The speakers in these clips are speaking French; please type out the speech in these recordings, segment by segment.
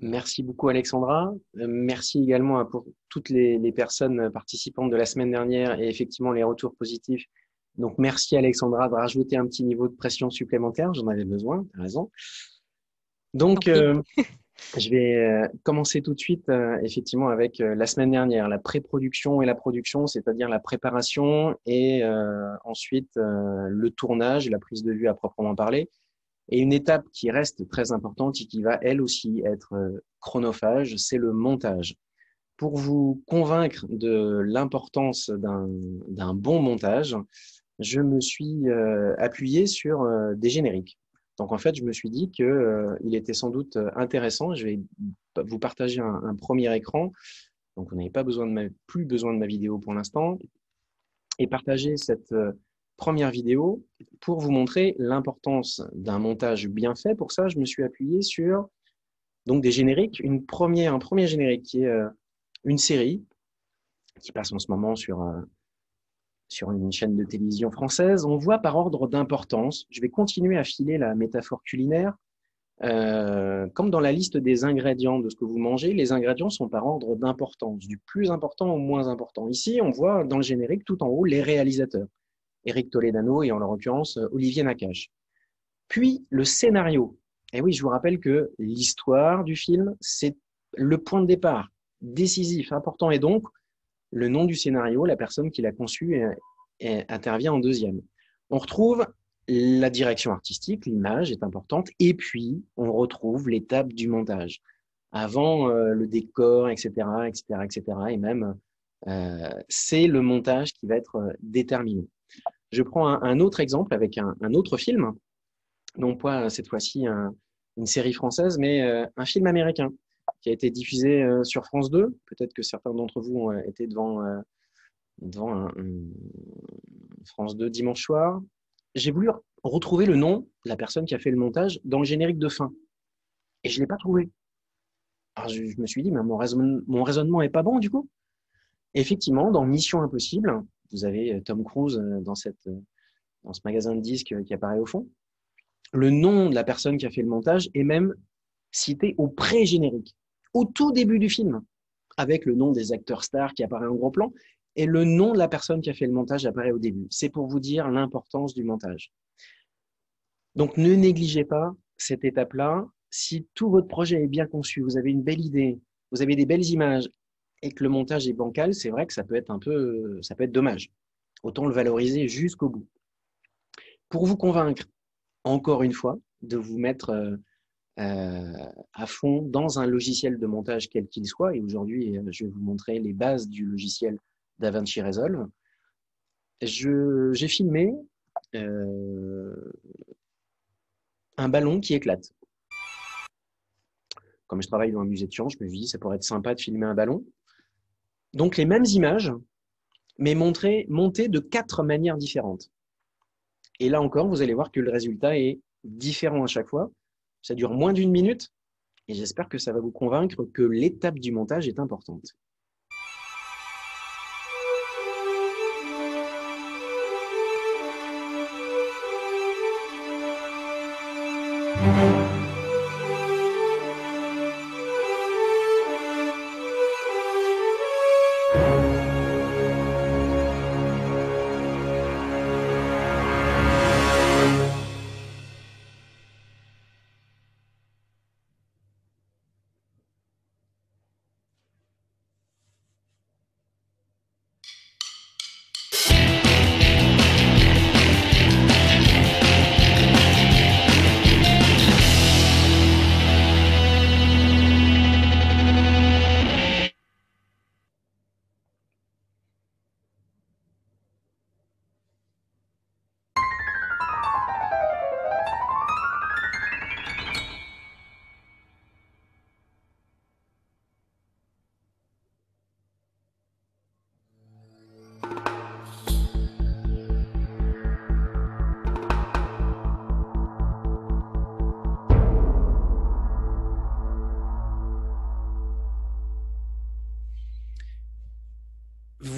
Merci beaucoup Alexandra. Euh, merci également hein, pour toutes les, les, personnes participantes de la semaine dernière et effectivement les retours positifs. Donc merci Alexandra de rajouter un petit niveau de pression supplémentaire. J'en avais besoin, t'as raison. Donc euh, je vais euh, commencer tout de suite effectivement avec la semaine dernière, la pré-production et la production, c'est-à-dire la préparation et ensuite le tournage, la prise de vue à proprement parler et une étape qui reste très importante et qui va elle aussi être euh, chronophage, c'est le montage. Pour vous convaincre de l'importance d'un bon montage, je me suis euh, appuyé sur euh, des génériques. Donc en fait, je me suis dit que il était sans doute intéressant. Je vais vous partager un, premier écran. Donc vous n'avez pas besoin de plus besoin de ma vidéo pour l'instant et partager cette première vidéo pour vous montrer l'importance d'un montage bien fait. Pour ça, je me suis appuyé sur donc des génériques. Une première, un premier générique qui est euh, une série qui passe en ce moment sur, euh, sur une chaîne de télévision française. On voit par ordre d'importance. Je vais continuer à filer la métaphore culinaire. Euh, comme dans la liste des ingrédients de ce que vous mangez, les ingrédients sont par ordre d'importance, du plus important au moins important. Ici, on voit dans le générique tout en haut les réalisateurs. Eric Toledano et en l'occurrence euh, Olivier Nakache. Puis le scénario. Et oui, je vous rappelle que l'histoire du film, c'est le point de départ décisif, important. Et donc, le nom du scénario, la personne qui l'a conçu euh, intervient en deuxième. On retrouve la direction artistique, l'image est importante, et puis on retrouve l'étape du montage. Avant euh, le décor, etc., etc., etc., et même c'est le montage qui va être déterminé. Je prends un, autre exemple avec un, autre film, non pas euh, cette fois-ci une série française, mais euh, un film américain qui a été diffusé euh, sur France 2. Peut-être que certains d'entre vous ont été devant, France 2 dimanche soir. J'ai voulu retrouver le nom de la personne qui a fait le montage dans le générique de fin. Et je ne l'ai pas trouvé. Alors je, me suis dit, mais mon, raisonnement, mon raisonnement est pas bon du coup. Effectivement, dans Mission Impossible, vous avez euh, Tom Cruise euh, dans, cette, euh, dans ce magasin de disques qui apparaît au fond. Le nom de la personne qui a fait le montage est même cité au pré-générique, au tout début du film, avec le nom des acteurs stars qui apparaît en gros plan, et le nom de la personne qui a fait le montage apparaît au début. C'est pour vous dire l'importance du montage. Donc ne négligez pas cette étape-là. Si tout votre projet est bien conçu, vous avez une belle idée, vous avez des belles images, et que le montage est bancal, c'est vrai que ça peut être un peu, ça peut être dommage. Autant le valoriser jusqu'au bout. Pour vous convaincre, encore une fois, de vous mettre euh, euh, à fond dans un logiciel de montage quel qu'il soit. Et aujourd'hui, euh, je vais vous montrer les bases du logiciel DaVinci Resolve. J'ai filmé un ballon qui éclate. Comme je travaille dans un musée de science, je me dis, ça pourrait être sympa de filmer un ballon. Donc les mêmes images, mais montées de quatre manières différentes. Et là encore, vous allez voir que le résultat est différent à chaque fois. Ça dure moins d'une minute, et j'espère que ça va vous convaincre que l'étape du montage est importante.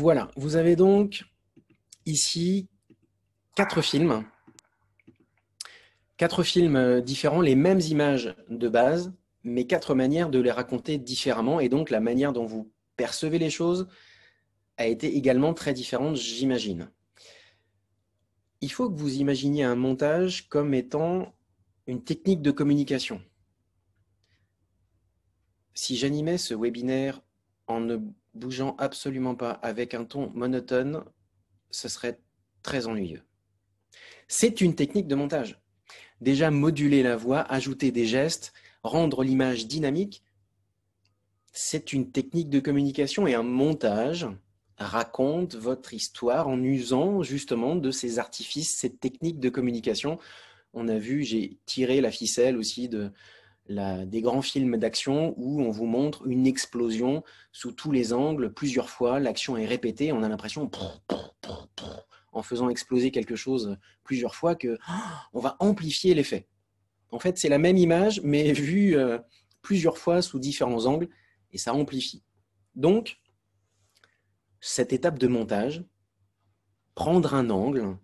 Voilà, vous avez donc ici quatre films, quatre films euh, différents, les mêmes images de base, mais quatre manières de les raconter différemment, et donc la manière dont vous percevez les choses a été également très différente, j'imagine. Il faut que vous imaginiez un montage comme étant une technique de communication. Si j'animais ce webinaire en ne bougeant absolument pas, avec un ton monotone, ce serait très ennuyeux. C'est une technique de montage. Déjà moduler la voix, ajouter des gestes, rendre l'image dynamique, c'est une technique de communication et un montage raconte votre histoire en usant justement de ces artifices, cette technique de communication. On a vu, j'ai tiré la ficelle aussi de, des grands films d'action où on vous montre une explosion sous tous les angles, plusieurs fois, l'action est répétée, on a l'impression, en faisant exploser quelque chose plusieurs fois, que oh, on va amplifier l'effet. En fait, c'est la même image, mais vue euh, plusieurs fois sous différents angles, et ça amplifie. Donc, cette étape de montage, prendre un angle,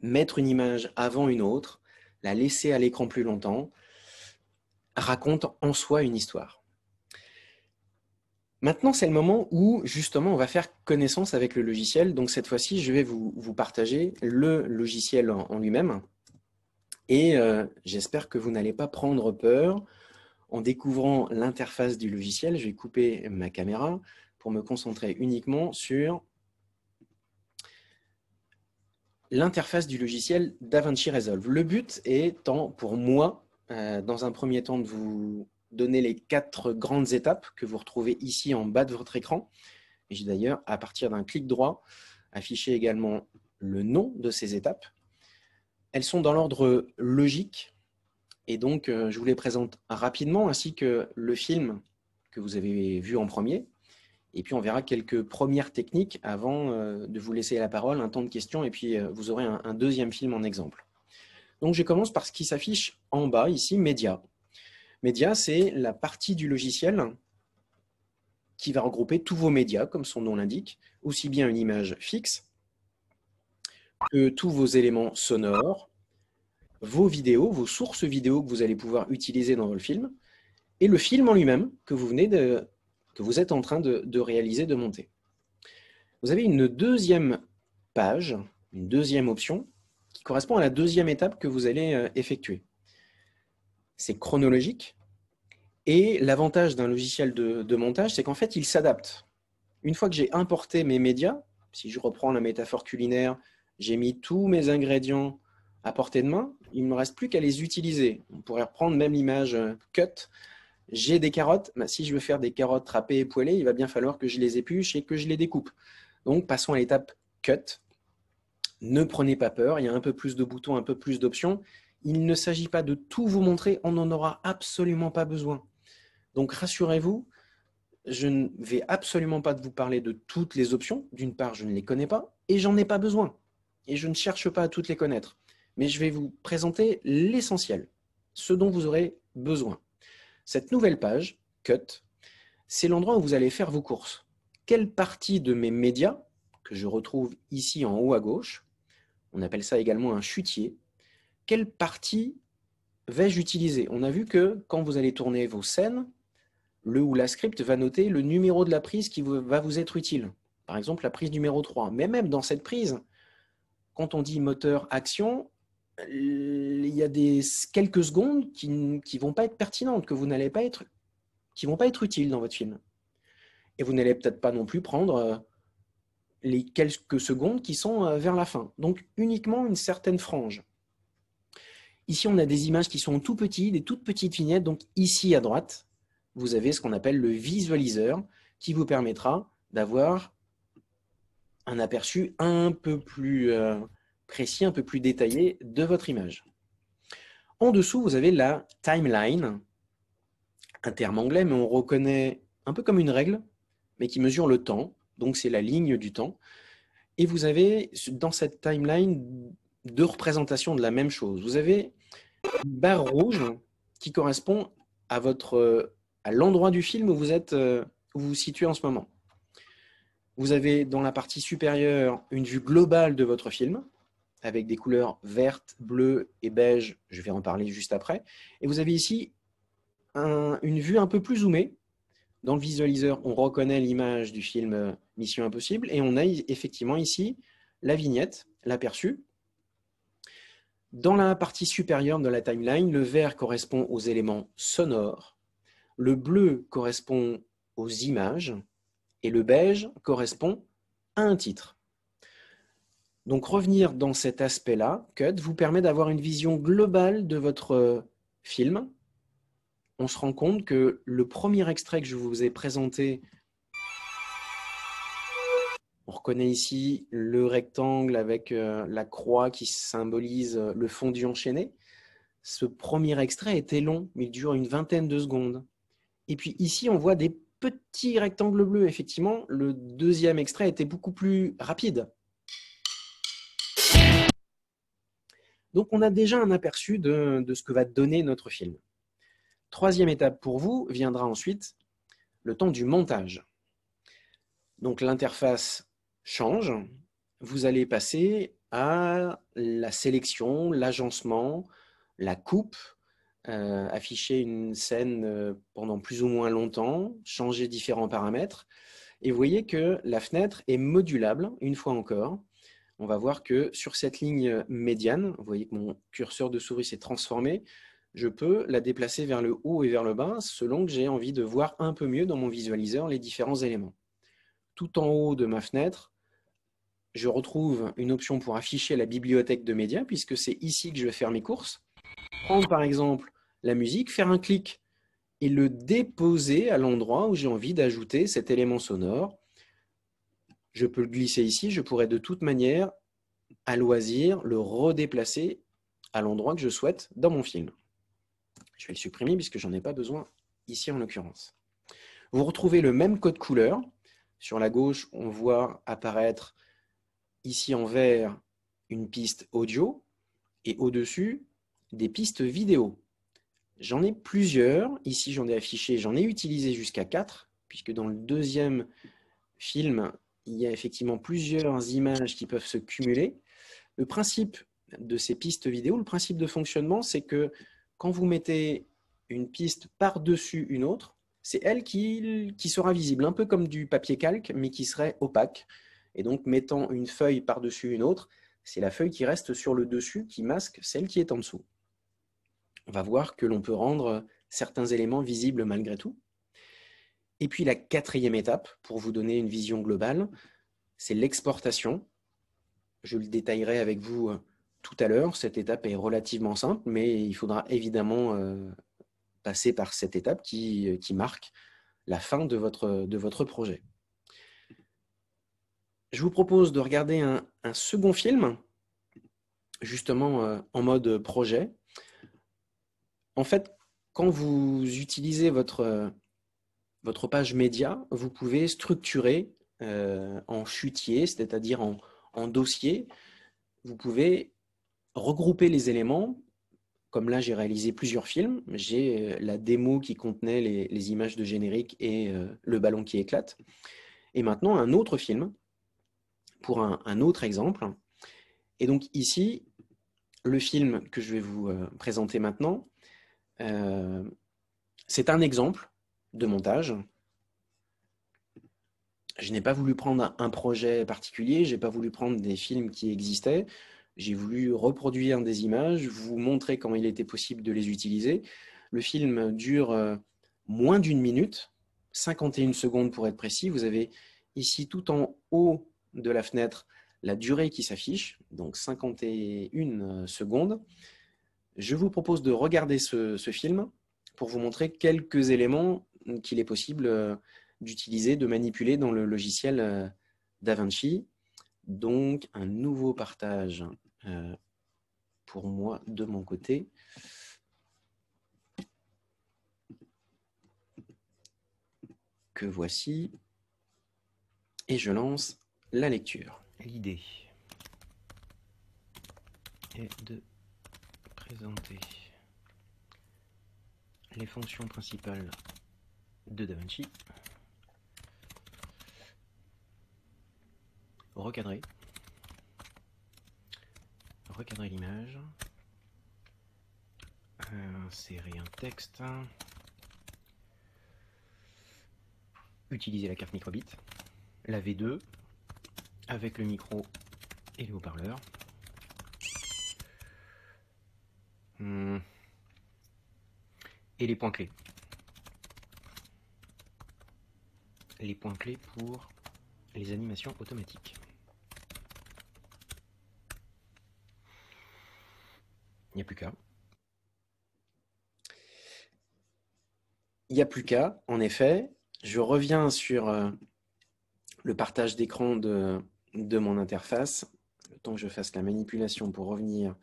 mettre une image avant une autre, la laisser à l'écran plus longtemps, raconte en soi une histoire. Maintenant, c'est le moment où justement on va faire connaissance avec le logiciel. Donc cette fois-ci, je vais vous, partager le logiciel en, lui-même. Et euh, j'espère que vous n'allez pas prendre peur en découvrant l'interface du logiciel. Je vais couper ma caméra pour me concentrer uniquement sur l'interface du logiciel DaVinci Resolve. Le but étant pour moi euh, dans un premier temps, de vous donner les quatre grandes étapes que vous retrouvez ici en bas de votre écran. J'ai d'ailleurs, à partir d'un clic droit, affiché également le nom de ces étapes. Elles sont dans l'ordre logique et donc euh, je vous les présente rapidement ainsi que le film que vous avez vu en premier. Et puis on verra quelques premières techniques avant euh, de vous laisser la parole, un temps de questions et puis vous aurez un deuxième film en exemple. Donc je commence par ce qui s'affiche en bas, ici, Média. Média, c'est la partie du logiciel qui va regrouper tous vos médias, comme son nom l'indique, aussi bien une image fixe que tous vos éléments sonores, vos vidéos, vos sources vidéo que vous allez pouvoir utiliser dans votre film, et le film en lui-même que vous venez de, que vous êtes en train de, réaliser, de monter. Vous avez une deuxième page, une deuxième option correspond à la deuxième étape que vous allez euh, effectuer. C'est chronologique. Et l'avantage d'un logiciel de, montage, c'est qu'en fait, il s'adapte. Une fois que j'ai importé mes médias, si je reprends la métaphore culinaire, j'ai mis tous mes ingrédients à portée de main, il ne me reste plus qu'à les utiliser. On pourrait reprendre même l'image euh, cut. J'ai des carottes, bah, si je veux faire des carottes râpées et poêlées, il va bien falloir que je les épluche et que je les découpe. Donc passons à l'étape cut, ne prenez pas peur, il y a un peu plus de boutons, un peu plus d'options. Il ne s'agit pas de tout vous montrer, on n'en aura absolument pas besoin. Donc rassurez-vous, je ne vais absolument pas vous parler de toutes les options. D'une part, je ne les connais pas et j'en ai pas besoin. Et je ne cherche pas à toutes les connaître. Mais je vais vous présenter l'essentiel, ce dont vous aurez besoin. Cette nouvelle page, Cut, c'est l'endroit où vous allez faire vos courses. Quelle partie de mes médias, que je retrouve ici en haut à gauche, on appelle ça également un chutier. Quelle partie vais-je utiliser On a vu que quand vous allez tourner vos scènes, le ou la script va noter le numéro de la prise qui va vous être utile. Par exemple, la prise numéro 3. Mais même dans cette prise, quand on dit moteur action, il y a des quelques secondes qui ne vont pas être pertinentes, que vous n'allez pas être, qui vont pas être utiles dans votre film. Et vous n'allez peut-être pas non plus prendre euh, les quelques secondes qui sont euh, vers la fin. Donc uniquement une certaine frange. Ici, on a des images qui sont tout petites, des toutes petites vignettes. Donc ici à droite, vous avez ce qu'on appelle le visualiseur qui vous permettra d'avoir un aperçu un peu plus euh, précis, un peu plus détaillé de votre image. En dessous, vous avez la timeline, un terme anglais, mais on reconnaît un peu comme une règle, mais qui mesure le temps donc c'est la ligne du temps. Et vous avez dans cette timeline deux représentations de la même chose. Vous avez une barre rouge qui correspond à, à l'endroit du film où vous, êtes, euh, vous situez en ce moment. Vous avez dans la partie supérieure une vue globale de votre film avec des couleurs vertes, bleues et beige. Je vais en parler juste après. Et vous avez ici une vue un peu plus zoomée dans le visualiseur, on reconnaît l'image du film euh, Mission Impossible et on a effectivement ici la vignette, l'aperçu. Dans la partie supérieure de la timeline, le vert correspond aux éléments sonores, le bleu correspond aux images et le beige correspond à un titre. Donc revenir dans cet aspect-là, cut, vous permet d'avoir une vision globale de votre euh, film on se rend compte que le premier extrait que je vous ai présenté, on reconnaît ici le rectangle avec euh, la croix qui symbolise euh, le fond du enchaîné. Ce premier extrait était long, il dure une vingtaine de secondes. Et puis ici, on voit des petits rectangles bleus. Effectivement, le deuxième extrait était beaucoup plus rapide. Donc on a déjà un aperçu de, de ce que va donner notre film. Troisième étape pour vous viendra ensuite le temps du montage. Donc l'interface change, vous allez passer à la sélection, l'agencement, la coupe, euh, afficher une scène euh, pendant plus ou moins longtemps, changer différents paramètres. Et vous voyez que la fenêtre est modulable, une fois encore. On va voir que sur cette ligne médiane, vous voyez que mon curseur de souris s'est transformé, je peux la déplacer vers le haut et vers le bas selon que j'ai envie de voir un peu mieux dans mon visualiseur les différents éléments. Tout en haut de ma fenêtre, je retrouve une option pour afficher la bibliothèque de médias puisque c'est ici que je vais faire mes courses. Prendre par exemple la musique, faire un clic et le déposer à l'endroit où j'ai envie d'ajouter cet élément sonore. Je peux le glisser ici, je pourrais de toute manière, à loisir, le redéplacer à l'endroit que je souhaite dans mon film. Je vais le supprimer puisque j'en ai pas besoin ici en l'occurrence. Vous retrouvez le même code couleur. Sur la gauche, on voit apparaître ici en vert une piste audio et au-dessus des pistes vidéo. J'en ai plusieurs. Ici, j'en ai affiché, j'en ai utilisé jusqu'à quatre puisque dans le deuxième film, il y a effectivement plusieurs images qui peuvent se cumuler. Le principe de ces pistes vidéo, le principe de fonctionnement, c'est que quand vous mettez une piste par-dessus une autre, c'est elle qui, sera visible, un peu comme du papier calque, mais qui serait opaque. Et donc, mettant une feuille par-dessus une autre, c'est la feuille qui reste sur le dessus qui masque celle qui est en dessous. On va voir que l'on peut rendre certains éléments visibles malgré tout. Et puis la quatrième étape, pour vous donner une vision globale, c'est l'exportation. Je le détaillerai avec vous tout à l'heure, cette étape est relativement simple, mais il faudra évidemment euh, passer par cette étape euh, qui, marque la fin de votre, de votre projet. Je vous propose de regarder un, second film, justement euh, en mode projet. En fait, quand vous utilisez votre, votre page média, vous pouvez structurer en chutier, c'est-à-dire en, en dossier, vous pouvez regrouper les éléments, comme là j'ai réalisé plusieurs films, j'ai euh, la démo qui contenait les, images de générique et euh, le ballon qui éclate. Et maintenant un autre film pour un, autre exemple. Et donc ici, le film que je vais vous euh, présenter maintenant, c'est un exemple de montage. Je n'ai pas voulu prendre un projet particulier, j'ai pas voulu prendre des films qui existaient. J'ai voulu reproduire des images, vous montrer comment il était possible de les utiliser. Le film dure euh, moins d'une minute, 51 secondes pour être précis. Vous avez ici tout en haut de la fenêtre la durée qui s'affiche, donc 51 euh, secondes. Je vous propose de regarder ce, film pour vous montrer quelques éléments qu'il est possible euh, d'utiliser, de manipuler dans le logiciel DaVinci. Donc, un nouveau partage euh, pour moi de mon côté. Que voici. Et je lance la lecture. L'idée est de présenter les fonctions principales de DaVinci, recadrer recadrer l'image, euh, insérer un texte, utiliser la carte microbit, la V2 avec le micro et le haut parleur hmm. Et les points clés. Les points clés pour les animations automatiques. n'y a plus qu'à. Il n'y a plus qu'à, en effet. Je reviens sur euh, le partage d'écran de, de mon interface. Le temps que je fasse la manipulation pour revenir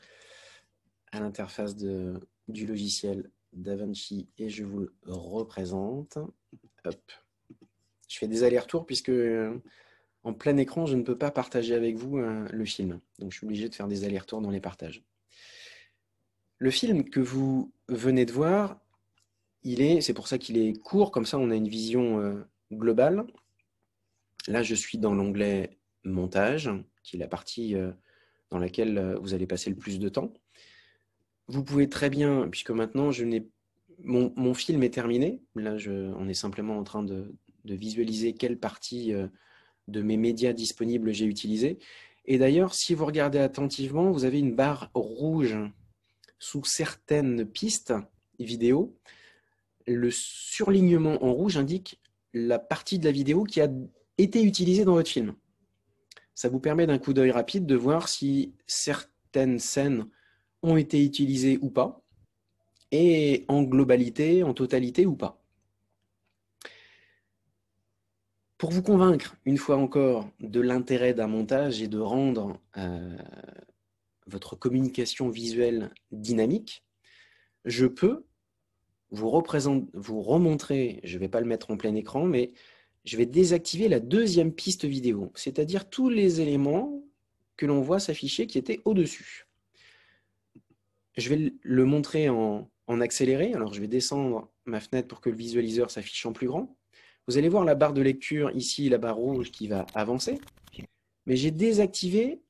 à l'interface du logiciel DaVinci et je vous le représente. Je fais des allers-retours puisque euh, en plein écran, je ne peux pas partager avec vous euh, le film. Donc, je suis obligé de faire des allers-retours dans les partages. Le film que vous venez de voir, il est, c'est pour ça qu'il est court, comme ça on a une vision euh, globale. Là, je suis dans l'onglet montage, qui est la partie euh, dans laquelle euh, vous allez passer le plus de temps. Vous pouvez très bien, puisque maintenant je mon, film est terminé. Là, on est simplement en train de, visualiser quelle partie de mes médias disponibles j'ai utilisé. Et d'ailleurs, si vous regardez attentivement, vous avez une barre rouge sous certaines pistes vidéo, le surlignement en rouge indique la partie de la vidéo qui a été utilisée dans votre film. Ça vous permet d'un coup d'œil rapide de voir si certaines scènes ont été utilisées ou pas, et en globalité, en totalité ou pas. Pour vous convaincre, une fois encore, de l'intérêt d'un montage et de rendre euh, votre communication visuelle dynamique, je peux vous, vous remontrer, je ne vais pas le mettre en plein écran, mais je vais désactiver la deuxième piste vidéo, c'est-à-dire tous les éléments que l'on voit s'afficher qui étaient au-dessus. Je vais le montrer en, en accéléré, alors je vais descendre ma fenêtre pour que le visualiseur s'affiche en plus grand. Vous allez voir la barre de lecture ici, la barre rouge qui va avancer, mais j'ai désactivé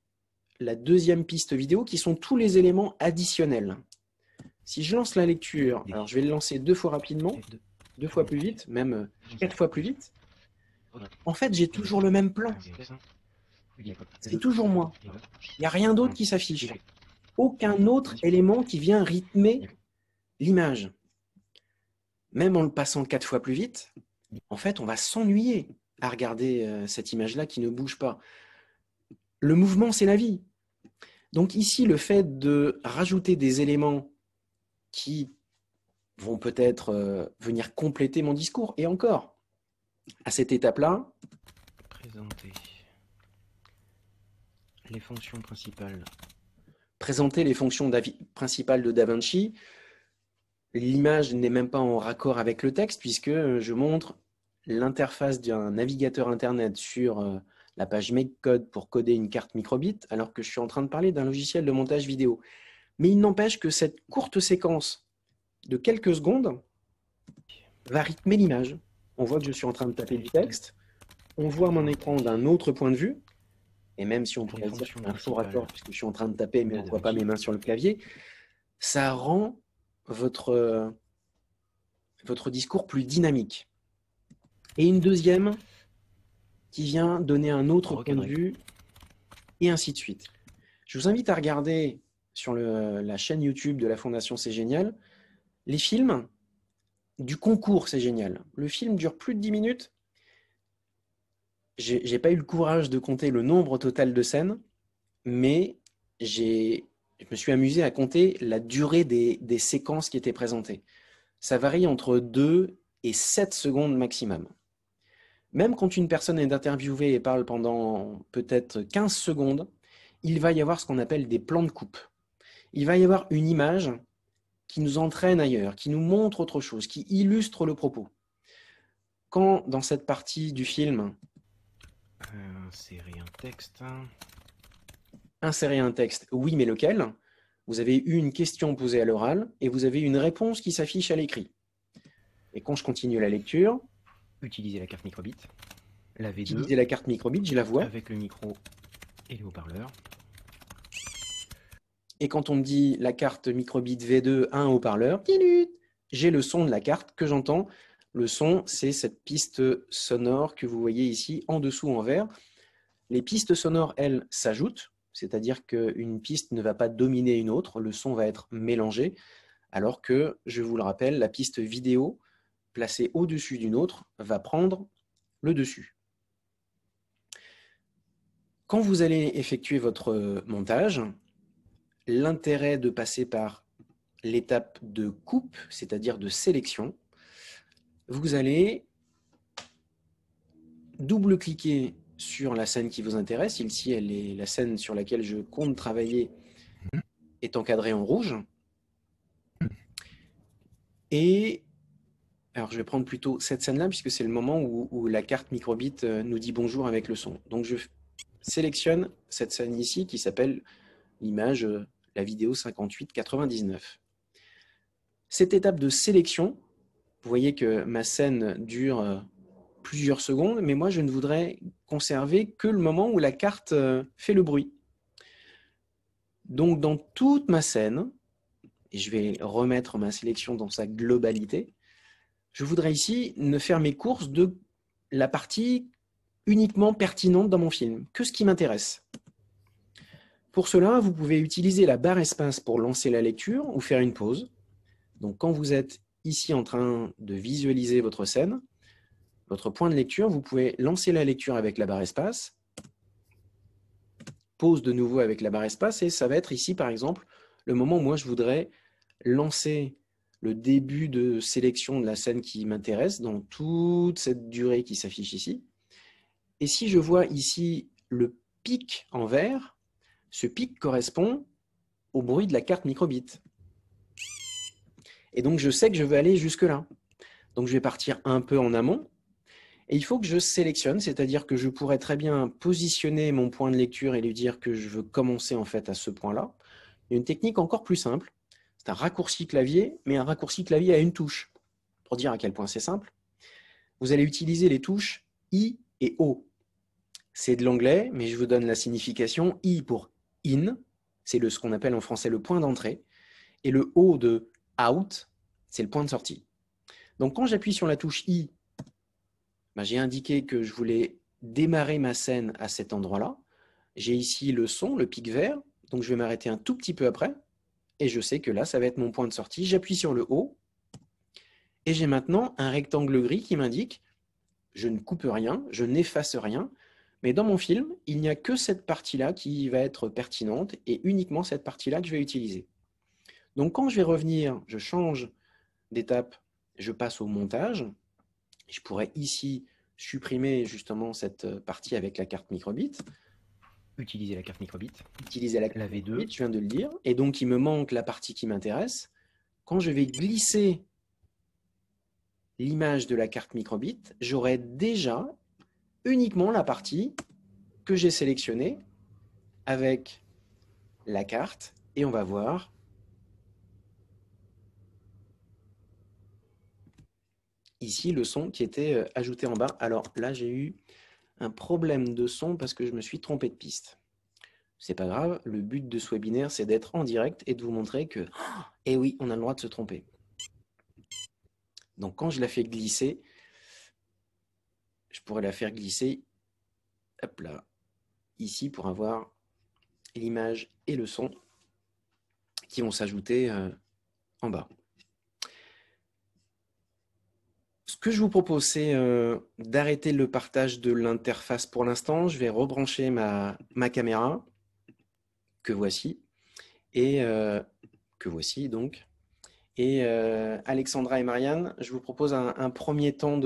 la deuxième piste vidéo, qui sont tous les éléments additionnels. Si je lance la lecture, alors je vais le lancer deux fois rapidement, deux fois plus vite, même quatre fois plus vite. En fait, j'ai toujours le même plan. C'est toujours moi. Il n'y a rien d'autre mm. qui s'affiche. Aucun autre mm. élément qui vient rythmer l'image. Même en le passant quatre fois plus vite, en fait, on va s'ennuyer à regarder euh, cette image-là qui ne bouge pas le mouvement, c'est la vie. Donc ici, le fait de rajouter des éléments qui vont peut-être euh, venir compléter mon discours, et encore, à cette étape-là, présenter les fonctions principales. Présenter les fonctions principales de Da Vinci, l'image n'est même pas en raccord avec le texte, puisque je montre l'interface d'un navigateur Internet sur euh, la page MakeCode pour coder une carte microbit, alors que je suis en train de parler d'un logiciel de montage vidéo. Mais il n'empêche que cette courte séquence de quelques secondes va rythmer l'image. On voit que je suis en train de taper du texte, on voit mon écran d'un autre point de vue, et même si on pourrait dire un faux raccord, puisque je suis en train de taper mais on ne voit pas mes mains sur le clavier, ça rend votre, euh, votre discours plus dynamique. Et une deuxième qui vient donner un autre point de vue, et ainsi de suite. Je vous invite à regarder sur la chaîne YouTube de la Fondation C'est Génial les films du concours C'est Génial. Le film dure plus de 10 minutes. J'ai pas eu le courage de compter le nombre total de scènes, mais je me suis amusé à compter la durée des, des séquences qui étaient présentées. Ça varie entre 2 et 7 secondes maximum même quand une personne est interviewée et parle pendant peut-être 15 secondes, il va y avoir ce qu'on appelle des plans de coupe. Il va y avoir une image qui nous entraîne ailleurs, qui nous montre autre chose, qui illustre le propos. Quand dans cette partie du film... Euh, insérer un texte. Insérer un texte, oui, mais lequel Vous avez eu une question posée à l'oral et vous avez une réponse qui s'affiche à l'écrit. Et quand je continue la lecture, utiliser la carte microbit, la V2. Utiliser la carte microbit, je la vois. Avec le micro et le haut-parleur. Et quand on me dit la carte microbit V2, un haut-parleur, j'ai le son de la carte que j'entends. Le son, c'est cette piste sonore que vous voyez ici en dessous en vert. Les pistes sonores, elles, s'ajoutent, c'est-à-dire qu'une piste ne va pas dominer une autre, le son va être mélangé, alors que, je vous le rappelle, la piste vidéo, placé au-dessus d'une autre va prendre le dessus. Quand vous allez effectuer votre montage, l'intérêt de passer par l'étape de coupe, c'est-à-dire de sélection, vous allez double-cliquer sur la scène qui vous intéresse. Ici, elle est la scène sur laquelle je compte travailler mhm. est encadrée en rouge. Mhm. Et alors, je vais prendre plutôt cette scène-là, puisque c'est le moment où, la carte microbit euh, nous dit bonjour avec le son. Donc, je sélectionne cette scène ici qui s'appelle l'image, euh, la vidéo 5899. Cette étape de sélection, vous voyez que ma scène dure euh, plusieurs secondes, mais moi, je ne voudrais conserver que le moment où la carte fait le bruit. Donc, dans toute ma scène, et je vais remettre ma sélection dans sa globalité, je voudrais ici ne faire mes courses de la partie uniquement pertinente dans mon film, que ce qui m'intéresse. Pour cela, vous pouvez utiliser la barre espace pour lancer la lecture ou faire une pause. Donc quand vous êtes ici en train de visualiser votre scène, votre point de lecture, vous pouvez lancer la lecture avec la barre espace, pause de nouveau avec la barre espace, et ça va être ici, par exemple, le moment où moi je voudrais lancer le début de sélection de la scène qui m'intéresse dans toute cette durée qui s'affiche ici. Et si je vois ici le pic en vert, ce pic correspond au bruit de la carte microbit. Et donc, je sais que je veux aller jusque-là. Donc, je vais partir un peu en amont. Et il faut que je sélectionne, c'est-à-dire que je pourrais très bien positionner mon point de lecture et lui dire que je veux commencer en fait à ce point-là. Une technique encore plus simple, c'est un raccourci clavier, mais un raccourci clavier à une touche, pour dire à quel point c'est simple. Vous allez utiliser les touches I et O. C'est de l'anglais, mais je vous donne la signification. I pour in, c'est ce qu'on appelle en français le point d'entrée, et le O de out, c'est le point de sortie. Donc quand j'appuie sur la touche I, ben, j'ai indiqué que je voulais démarrer ma scène à cet endroit-là. J'ai ici le son, le pic vert, donc je vais m'arrêter un tout petit peu après et je sais que là, ça va être mon point de sortie. J'appuie sur le haut et j'ai maintenant un rectangle gris qui m'indique je ne coupe rien, je n'efface rien, mais dans mon film, il n'y a que cette partie-là qui va être pertinente et uniquement cette partie-là que je vais utiliser. Donc quand je vais revenir, je change d'étape, je passe au montage. Je pourrais ici supprimer justement cette partie avec la carte microbit. Utiliser la carte microbit. Utiliser la, V2. Tu viens de le dire. Et donc, il me manque la partie qui m'intéresse. Quand je vais glisser l'image de la carte microbit, j'aurai déjà uniquement la partie que j'ai sélectionnée avec la carte. Et on va voir ici le son qui était euh, ajouté en bas. Alors là, j'ai eu un problème de son parce que je me suis trompé de piste. C'est pas grave, le but de ce webinaire, c'est d'être en direct et de vous montrer que, eh oui, on a le droit de se tromper. Donc quand je la fais glisser, je pourrais la faire glisser, là, ici pour avoir l'image et le son qui vont s'ajouter euh, en bas. que je vous propose, c'est euh, d'arrêter le partage de l'interface pour l'instant. Je vais rebrancher ma, ma caméra, que voici, et euh, que voici donc. Et euh, Alexandra et Marianne, je vous propose un, premier temps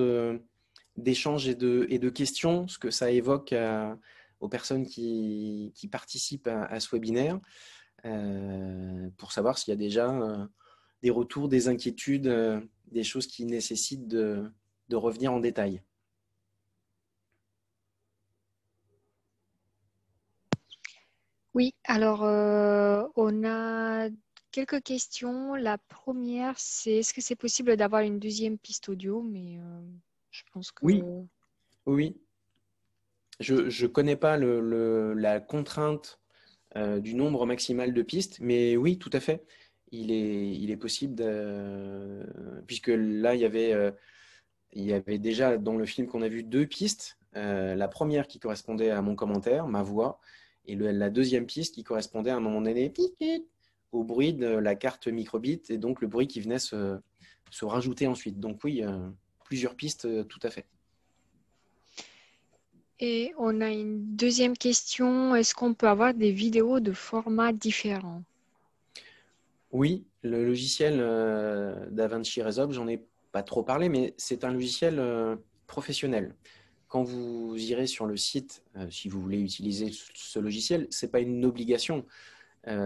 d'échange et de, et de questions, ce que ça évoque aux personnes qui, participent à, à, ce webinaire, pour savoir s'il y a déjà des retours, des inquiétudes des choses qui nécessitent de, revenir en détail. Oui, alors euh, on a quelques questions. La première, c'est est-ce que c'est possible d'avoir une deuxième piste audio Mais euh, je pense que. Oui, oui. Je ne connais pas le, la contrainte euh, du nombre maximal de pistes, mais oui, tout à fait il est, possible, puisque là, euh, il y, avait, déjà dans le film qu'on a vu deux pistes. Euh, la première qui correspondait à mon commentaire, ma voix, et la deuxième piste qui correspondait à un moment donné au bruit de la carte microbit, et donc le bruit qui venait se, rajouter ensuite. Donc oui, euh, plusieurs pistes, tout à fait. Et on a une deuxième question. Est-ce qu'on peut avoir des vidéos de formats différents oui, le logiciel euh, DaVinci Resolve, j'en ai pas trop parlé, mais c'est un logiciel euh, professionnel. Quand vous irez sur le site, euh, si vous voulez utiliser ce logiciel, ce n'est pas une obligation.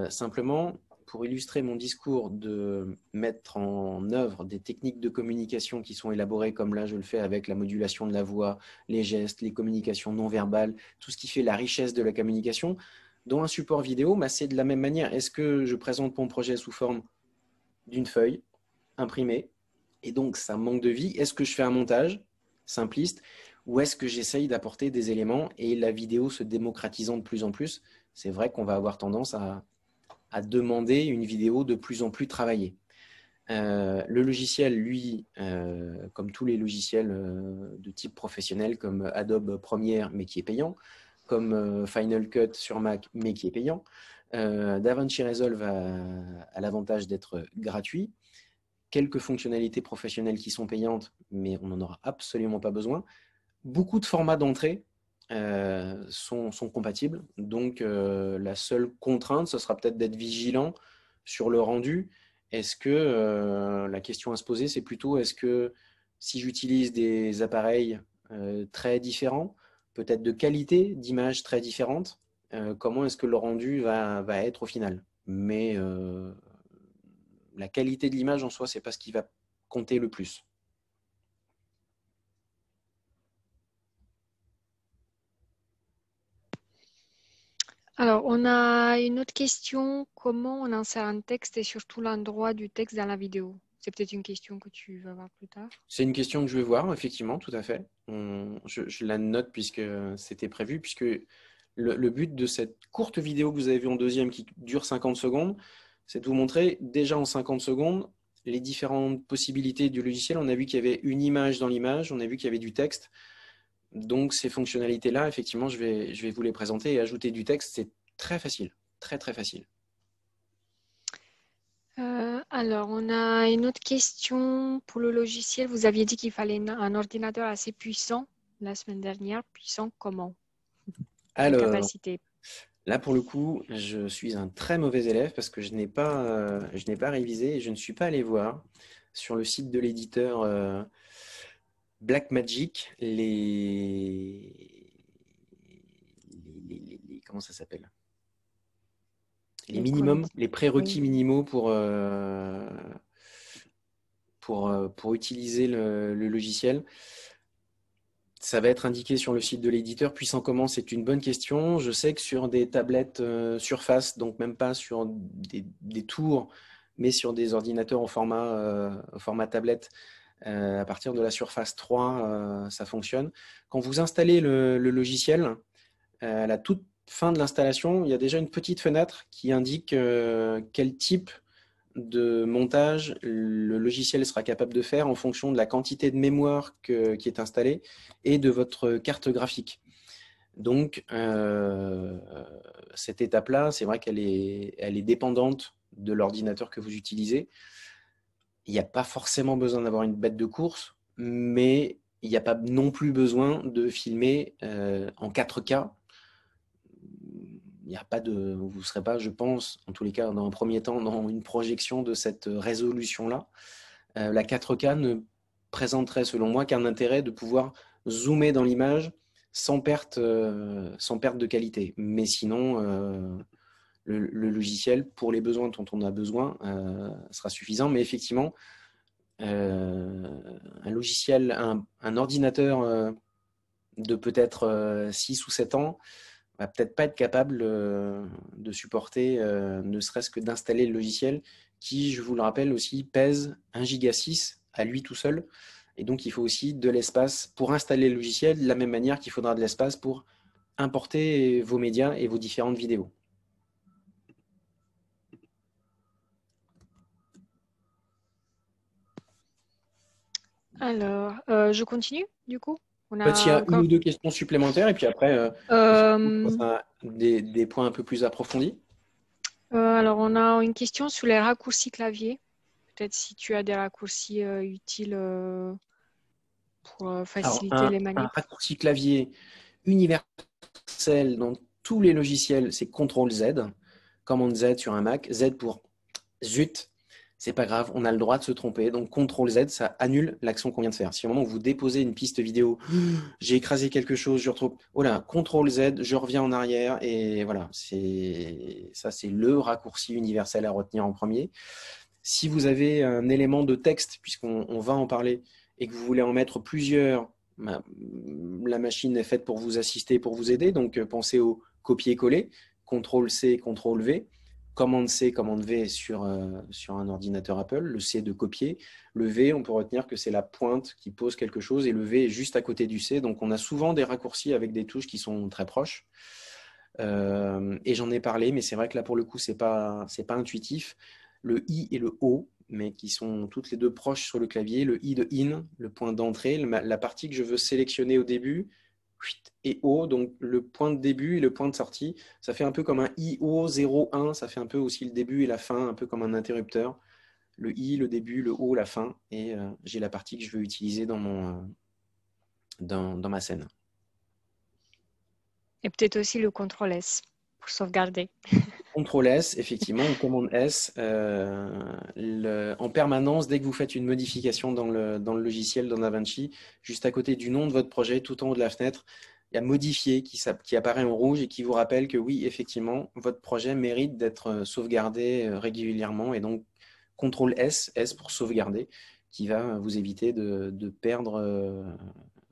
simplement, pour illustrer mon discours de mettre en œuvre des techniques de communication qui sont élaborées, comme là je le fais avec la modulation de la voix, les gestes, les communications non verbales, tout ce qui fait la richesse de la communication, dans un support vidéo, bah, c'est de la même manière. Est-ce que je présente mon projet sous forme d'une feuille imprimée et donc ça manque de vie Est-ce que je fais un montage simpliste ou est-ce que j'essaye d'apporter des éléments et la vidéo se démocratisant de plus en plus, c'est vrai qu'on va avoir tendance à, demander une vidéo de plus en plus travaillée. Euh, le logiciel, lui, euh, comme tous les logiciels euh, de type professionnel comme Adobe Premiere, mais qui est payant, comme euh, Final Cut sur Mac, mais qui est payant. Euh, DaVinci Resolve a, l'avantage d'être gratuit. Quelques fonctionnalités professionnelles qui sont payantes, mais on n'en aura absolument pas besoin. Beaucoup de formats d'entrée euh, sont, compatibles. Donc, la seule contrainte, ce sera peut-être d'être vigilant sur le rendu. Est-ce que la question à se poser, c'est plutôt est-ce que si j'utilise des appareils très différents, peut-être de qualité d'image très différente, euh, comment est-ce que le rendu va, être au final Mais euh, la qualité de l'image en soi, c'est pas ce qui va compter le plus. Alors, on a une autre question. Comment on insère un texte et surtout l'endroit du texte dans la vidéo c'est peut-être une question que tu vas voir plus tard. C'est une question que je vais voir, effectivement, tout à fait. je, la note puisque c'était prévu, puisque le, but de cette courte vidéo que vous avez vue en deuxième, qui dure 50 secondes, c'est de vous montrer déjà en 50 secondes les différentes possibilités du logiciel. On a vu qu'il y avait une image dans l'image, on a vu qu'il y avait du texte. Donc ces fonctionnalités-là, effectivement, je vais, je vais vous les présenter et ajouter du texte, c'est très facile, très très facile. Euh, alors, on a une autre question pour le logiciel. Vous aviez dit qu'il fallait un ordinateur assez puissant la semaine dernière. Puissant comment Alors, capacité. là pour le coup, je suis un très mauvais élève parce que je n'ai pas, euh, je n'ai pas révisé et je ne suis pas allé voir sur le site de l'éditeur euh, Blackmagic les, les, comment ça s'appelle les, les prérequis minimaux pour, euh, pour, euh, pour utiliser le, logiciel. Ça va être indiqué sur le site de l'éditeur. Puissant comment, c'est une bonne question. Je sais que sur des tablettes euh, surface, donc même pas sur des, tours, mais sur des ordinateurs au format, format tablette, à partir de la surface 3, ça fonctionne. Quand vous installez le, logiciel, à la toute fin de l'installation, il y a déjà une petite fenêtre qui indique euh, quel type de montage le logiciel sera capable de faire en fonction de la quantité de mémoire qui est installée et de votre carte graphique. Donc, euh, cette étape-là, c'est vrai qu'elle est, elle est dépendante de l'ordinateur que vous utilisez. Il n'y a pas forcément besoin d'avoir une bête de course, mais il n'y a pas non plus besoin de filmer euh, en 4K n'y a pas de, vous ne serez pas, je pense, en tous les cas, dans un premier temps, dans une projection de cette résolution-là. Euh, la 4K ne présenterait, selon moi, qu'un intérêt de pouvoir zoomer dans l'image sans perte, euh, sans perte de qualité. Mais sinon, euh, le, logiciel, pour les besoins dont on a besoin, sera suffisant. Mais effectivement, un logiciel, un, un ordinateur de peut-être 6 ou 7 ans, peut-être pas être capable euh, de supporter, euh, ne serait-ce que d'installer le logiciel qui, je vous le rappelle aussi, pèse 1 giga 6 à lui tout seul. Et donc, il faut aussi de l'espace pour installer le logiciel, de la même manière qu'il faudra de l'espace pour importer vos médias et vos différentes vidéos. Alors, euh, je continue du coup Peut-être en y a une ou deux questions supplémentaires et puis après, euh, euh, des, des, points un peu plus approfondis. Euh, alors, on a une question sur les raccourcis clavier. Peut-être si tu as des raccourcis utiles pour faciliter les manipulations. Un raccourci clavier universel dans tous les logiciels, c'est CTRL Z, commande Z sur un Mac, Z pour zut, c'est pas grave, on a le droit de se tromper. Donc CTRL Z, ça annule l'action qu'on vient de faire. Si au moment où vous déposez une piste vidéo, j'ai écrasé quelque chose, je retrouve, oh là, CTRL Z, je reviens en arrière et voilà, c'est ça, c'est le raccourci universel à retenir en premier. Si vous avez un élément de texte, puisqu'on va en parler, et que vous voulez en mettre plusieurs, bah, la machine est faite pour vous assister, pour vous aider. Donc euh, pensez au copier-coller, CTRL C, CTRL V commande C, commande V sur, euh, sur un ordinateur Apple, le C de copier, le V, on peut retenir que c'est la pointe qui pose quelque chose et le V est juste à côté du C, donc on a souvent des raccourcis avec des touches qui sont très proches. Euh, et j'en ai parlé, mais c'est vrai que là pour le coup, c'est pas, c'est pas intuitif. Le I et le O, mais qui sont toutes les deux proches sur le clavier, le I de in, le point d'entrée, la partie que je veux sélectionner au début, et O, donc le point de début et le point de sortie. Ça fait un peu comme un IO01, ça fait un peu aussi le début et la fin, un peu comme un interrupteur. Le I, le début, le O, la fin, et euh, j'ai la partie que je veux utiliser dans, mon, euh, dans, ma scène. Et peut-être aussi le contrôle S pour sauvegarder. Ctrl S, effectivement, ou commande S, euh, en permanence, dès que vous faites une modification dans le, dans le logiciel, dans juste à côté du nom de votre projet, tout en haut de la fenêtre, il y a modifier qui, qui apparaît en rouge et qui vous rappelle que oui, effectivement, votre projet mérite d'être euh, sauvegardé euh, régulièrement. Et donc, Ctrl S, S pour sauvegarder, qui va vous éviter de, de perdre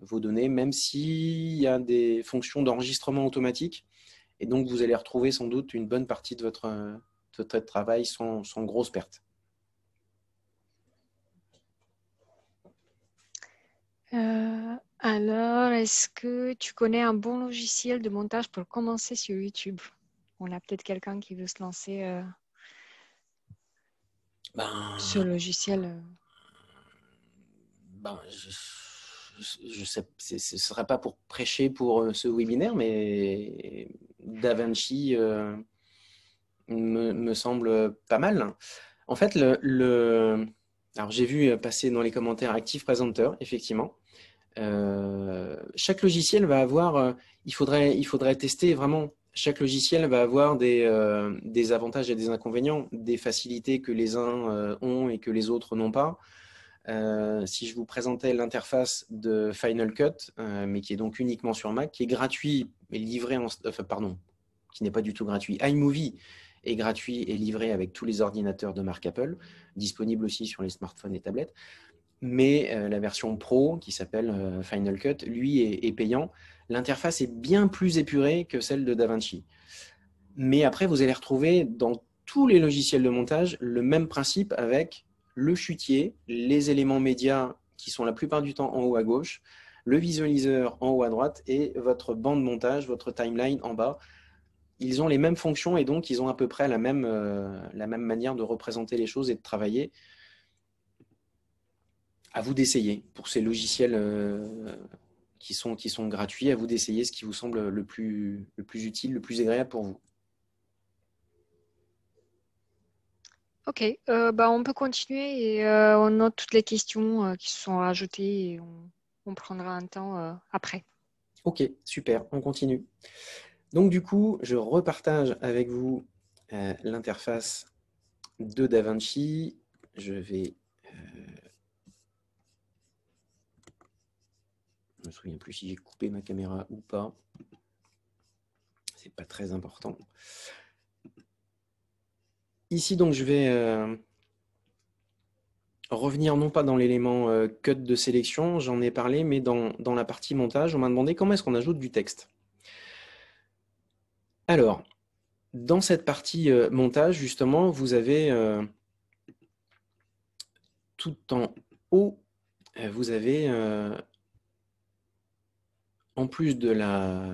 vos données, même s'il y a des fonctions d'enregistrement automatique et donc, vous allez retrouver sans doute une bonne partie de votre, travail sans, sans grosse perte. Euh, alors, est-ce que tu connais un bon logiciel de montage pour commencer sur YouTube On a peut-être quelqu'un qui veut se lancer euh, ben, sur le logiciel. Euh. Ben, je ne serait pas pour prêcher pour ce webinaire, mais DaVinci euh, me, semble pas mal. En fait, le, j'ai vu passer dans les commentaires Active Presenter, effectivement. Euh, chaque logiciel va avoir, euh, il, faudrait, tester vraiment, chaque logiciel va avoir des avantages et des inconvénients, des facilités que les uns ont et que les autres n'ont pas, euh, si je vous présentais l'interface de Final Cut, euh, mais qui est donc uniquement sur Mac, qui est gratuit et livré en, pardon, qui n'est pas du tout gratuit. iMovie est gratuit et livré avec tous les ordinateurs de marque Apple, disponible aussi sur les smartphones et tablettes. Mais euh, la version pro, qui s'appelle Final Cut, lui est, est payant. L'interface est bien plus épurée que celle de DaVinci. Mais après, vous allez retrouver dans tous les logiciels de montage le même principe avec le chutier, les éléments médias qui sont la plupart du temps en haut à gauche, le visualiseur en haut à droite et votre bande montage, votre timeline en bas. Ils ont les mêmes fonctions et donc ils ont à peu près la même, euh, la même manière de représenter les choses et de travailler. À vous d'essayer pour ces logiciels euh, qui, sont, qui sont gratuits, à vous d'essayer ce qui vous semble le plus, le plus utile, le plus agréable pour vous. Ok, euh, bah, on peut continuer et euh, on note toutes les questions euh, qui se sont rajoutées et on, prendra un temps après. Ok, super, on continue. Donc du coup, je repartage avec vous l'interface de DaVinci. Je vais... Je me souviens plus si j'ai coupé ma caméra ou pas. Ce n'est pas très important. Ici, donc, je vais euh, revenir non pas dans l'élément euh, cut de sélection, j'en ai parlé, mais dans, la partie montage, on m'a demandé comment est-ce qu'on ajoute du texte. Alors, dans cette partie euh, montage, justement, vous avez tout en haut, vous avez en plus de la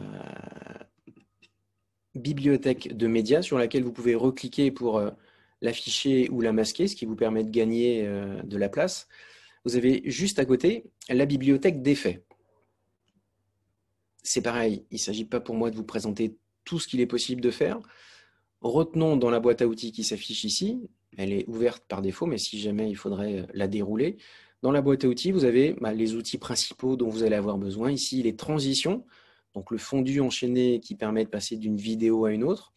bibliothèque de médias sur laquelle vous pouvez recliquer pour l'afficher ou la masquer, ce qui vous permet de gagner euh, de la place. Vous avez juste à côté la bibliothèque d'effets. C'est pareil, il ne s'agit pas pour moi de vous présenter tout ce qu'il est possible de faire. Retenons dans la boîte à outils qui s'affiche ici, elle est ouverte par défaut, mais si jamais il faudrait euh, la dérouler, dans la boîte à outils, vous avez bah, les outils principaux dont vous allez avoir besoin. Ici, les transitions, donc le fondu enchaîné qui permet de passer d'une vidéo à une autre.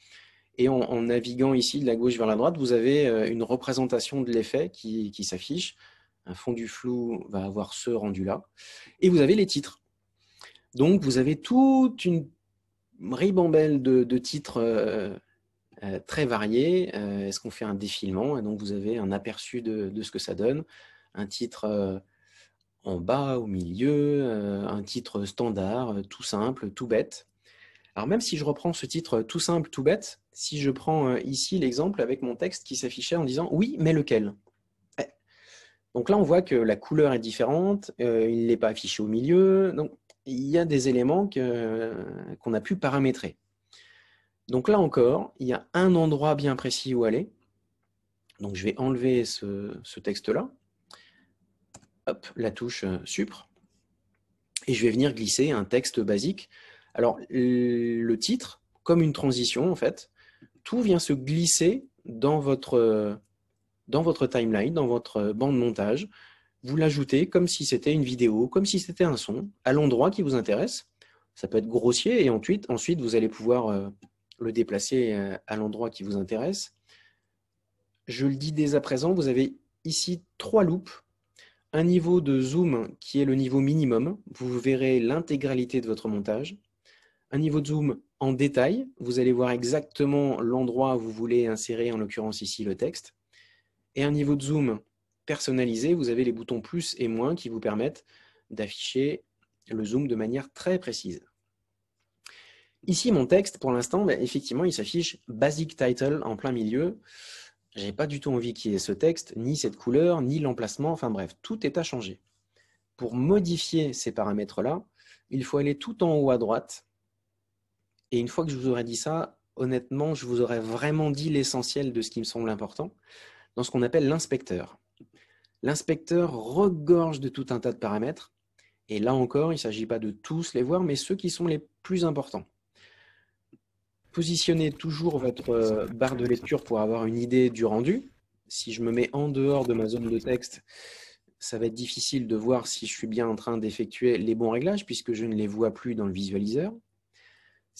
Et en, naviguant ici de la gauche vers la droite, vous avez euh, une représentation de l'effet qui, s'affiche. Un fond du flou va avoir ce rendu-là. Et vous avez les titres. Donc, vous avez toute une ribambelle de, titres euh, euh, très variés. Est-ce qu'on fait un défilement Et donc, vous avez un aperçu de ce que ça donne. Un titre en bas, au milieu, un titre standard, tout simple, tout bête. Alors même si je reprends ce titre euh, tout simple, tout bête, si je prends euh, ici l'exemple avec mon texte qui s'affichait en disant oui, mais lequel eh. Donc là, on voit que la couleur est différente, euh, il n'est pas affiché au milieu, donc il y a des éléments qu'on a pu paramétrer. Donc là encore, il y a un endroit bien précis où aller. Donc je vais enlever ce, texte-là, hop, la touche supre, et je vais venir glisser un texte basique alors, le titre, comme une transition, en fait, tout vient se glisser dans votre, dans votre timeline, dans votre bande montage. Vous l'ajoutez comme si c'était une vidéo, comme si c'était un son, à l'endroit qui vous intéresse. Ça peut être grossier et ensuite, ensuite vous allez pouvoir euh, le déplacer euh, à l'endroit qui vous intéresse. Je le dis dès à présent, vous avez ici trois loupes. Un niveau de zoom qui est le niveau minimum. Vous verrez l'intégralité de votre montage un niveau de zoom en détail. Vous allez voir exactement l'endroit où vous voulez insérer, en l'occurrence ici, le texte. Et un niveau de zoom personnalisé, vous avez les boutons plus et moins qui vous permettent d'afficher le zoom de manière très précise. Ici, mon texte, pour l'instant, ben, effectivement, il s'affiche Basic Title en plein milieu. Je n'ai pas du tout envie qu'il y ait ce texte, ni cette couleur, ni l'emplacement, enfin bref, tout est à changer. Pour modifier ces paramètres-là, il faut aller tout en haut à droite et une fois que je vous aurais dit ça, honnêtement, je vous aurais vraiment dit l'essentiel de ce qui me semble important dans ce qu'on appelle l'inspecteur. L'inspecteur regorge de tout un tas de paramètres. Et là encore, il ne s'agit pas de tous les voir, mais ceux qui sont les plus importants. Positionnez toujours votre euh, barre de lecture pour avoir une idée du rendu. Si je me mets en dehors de ma zone de texte, ça va être difficile de voir si je suis bien en train d'effectuer les bons réglages puisque je ne les vois plus dans le visualiseur.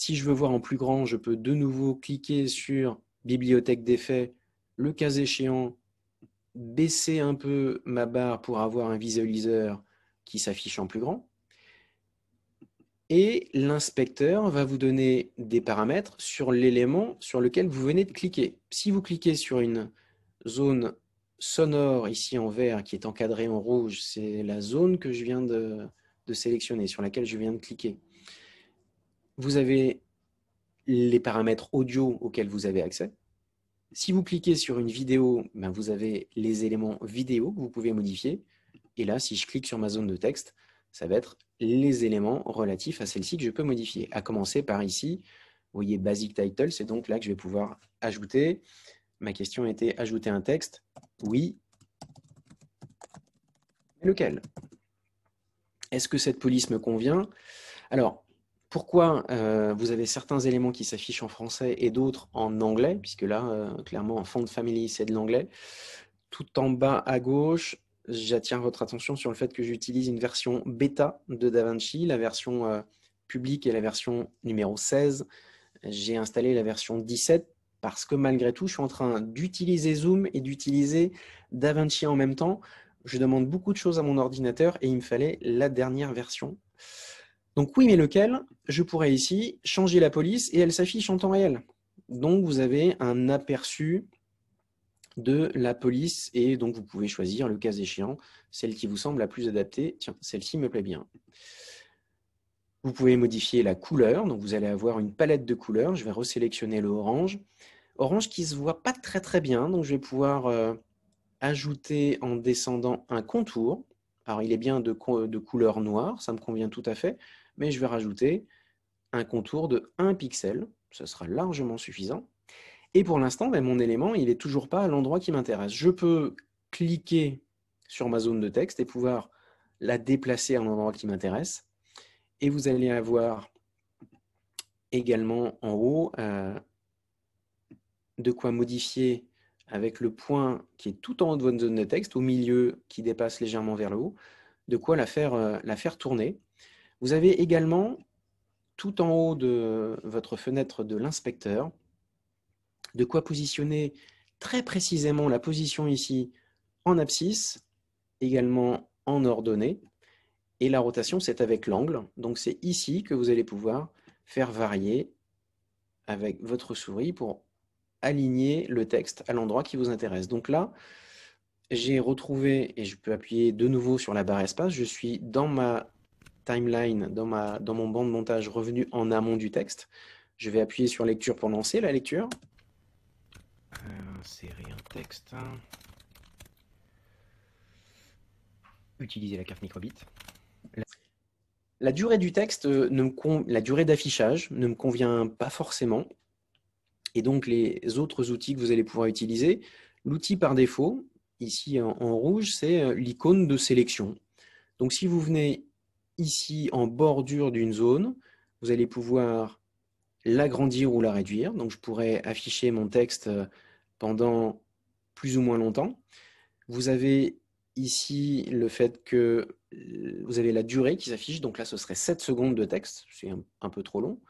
Si je veux voir en plus grand, je peux de nouveau cliquer sur bibliothèque d'effets, le cas échéant, baisser un peu ma barre pour avoir un visualiseur qui s'affiche en plus grand. Et l'inspecteur va vous donner des paramètres sur l'élément sur lequel vous venez de cliquer. Si vous cliquez sur une zone sonore ici en vert qui est encadrée en rouge, c'est la zone que je viens de, de sélectionner, sur laquelle je viens de cliquer vous avez les paramètres audio auxquels vous avez accès. Si vous cliquez sur une vidéo, ben, vous avez les éléments vidéo que vous pouvez modifier. Et là, si je clique sur ma zone de texte, ça va être les éléments relatifs à celle-ci que je peux modifier. À commencer par ici, vous voyez Basic Title, c'est donc là que je vais pouvoir ajouter. Ma question était ajouter un texte Oui. lequel Est-ce que cette police me convient Alors, pourquoi euh, vous avez certains éléments qui s'affichent en français et d'autres en anglais, puisque là, euh, clairement, en fond de famille c'est de l'anglais. Tout en bas à gauche, j'attire votre attention sur le fait que j'utilise une version bêta de DaVinci, la version euh, publique et la version numéro 16. J'ai installé la version 17 parce que malgré tout, je suis en train d'utiliser Zoom et d'utiliser DaVinci en même temps. Je demande beaucoup de choses à mon ordinateur et il me fallait la dernière version donc oui, mais lequel Je pourrais ici changer la police et elle s'affiche en temps réel. Donc vous avez un aperçu de la police et donc vous pouvez choisir le cas échéant, celle qui vous semble la plus adaptée. Tiens, celle-ci me plaît bien. Vous pouvez modifier la couleur, donc vous allez avoir une palette de couleurs. Je vais resélectionner le orange. Orange qui ne se voit pas très très bien, donc je vais pouvoir euh, ajouter en descendant un contour. Alors il est bien de couleur noire, ça me convient tout à fait mais je vais rajouter un contour de 1 pixel, ce sera largement suffisant. Et pour l'instant, ben, mon élément, il n'est toujours pas à l'endroit qui m'intéresse. Je peux cliquer sur ma zone de texte et pouvoir la déplacer à l'endroit qui m'intéresse. Et vous allez avoir également en haut euh, de quoi modifier avec le point qui est tout en haut de votre zone de texte, au milieu qui dépasse légèrement vers le haut, de quoi la faire, euh, la faire tourner. Vous avez également, tout en haut de votre fenêtre de l'inspecteur, de quoi positionner très précisément la position ici en abscisse, également en ordonnée. Et la rotation, c'est avec l'angle. Donc c'est ici que vous allez pouvoir faire varier avec votre souris pour aligner le texte à l'endroit qui vous intéresse. Donc là, j'ai retrouvé, et je peux appuyer de nouveau sur la barre espace, je suis dans ma timeline, dans, ma, dans mon banc de montage revenu en amont du texte. Je vais appuyer sur lecture pour lancer la lecture. insérer euh, un texte. Utiliser la carte microbit. La... durée du texte, euh, ne la durée d'affichage ne me convient pas forcément. Et donc les autres outils que vous allez pouvoir utiliser, l'outil par défaut, ici en rouge, c'est euh, l'icône de sélection. Donc si vous venez ici en bordure d'une zone, vous allez pouvoir l'agrandir ou la réduire. Donc, je pourrais afficher mon texte euh, pendant plus ou moins longtemps. Vous avez ici le fait que euh, vous avez la durée qui s'affiche. Donc là, ce serait 7 secondes de texte. C'est un, peu trop long.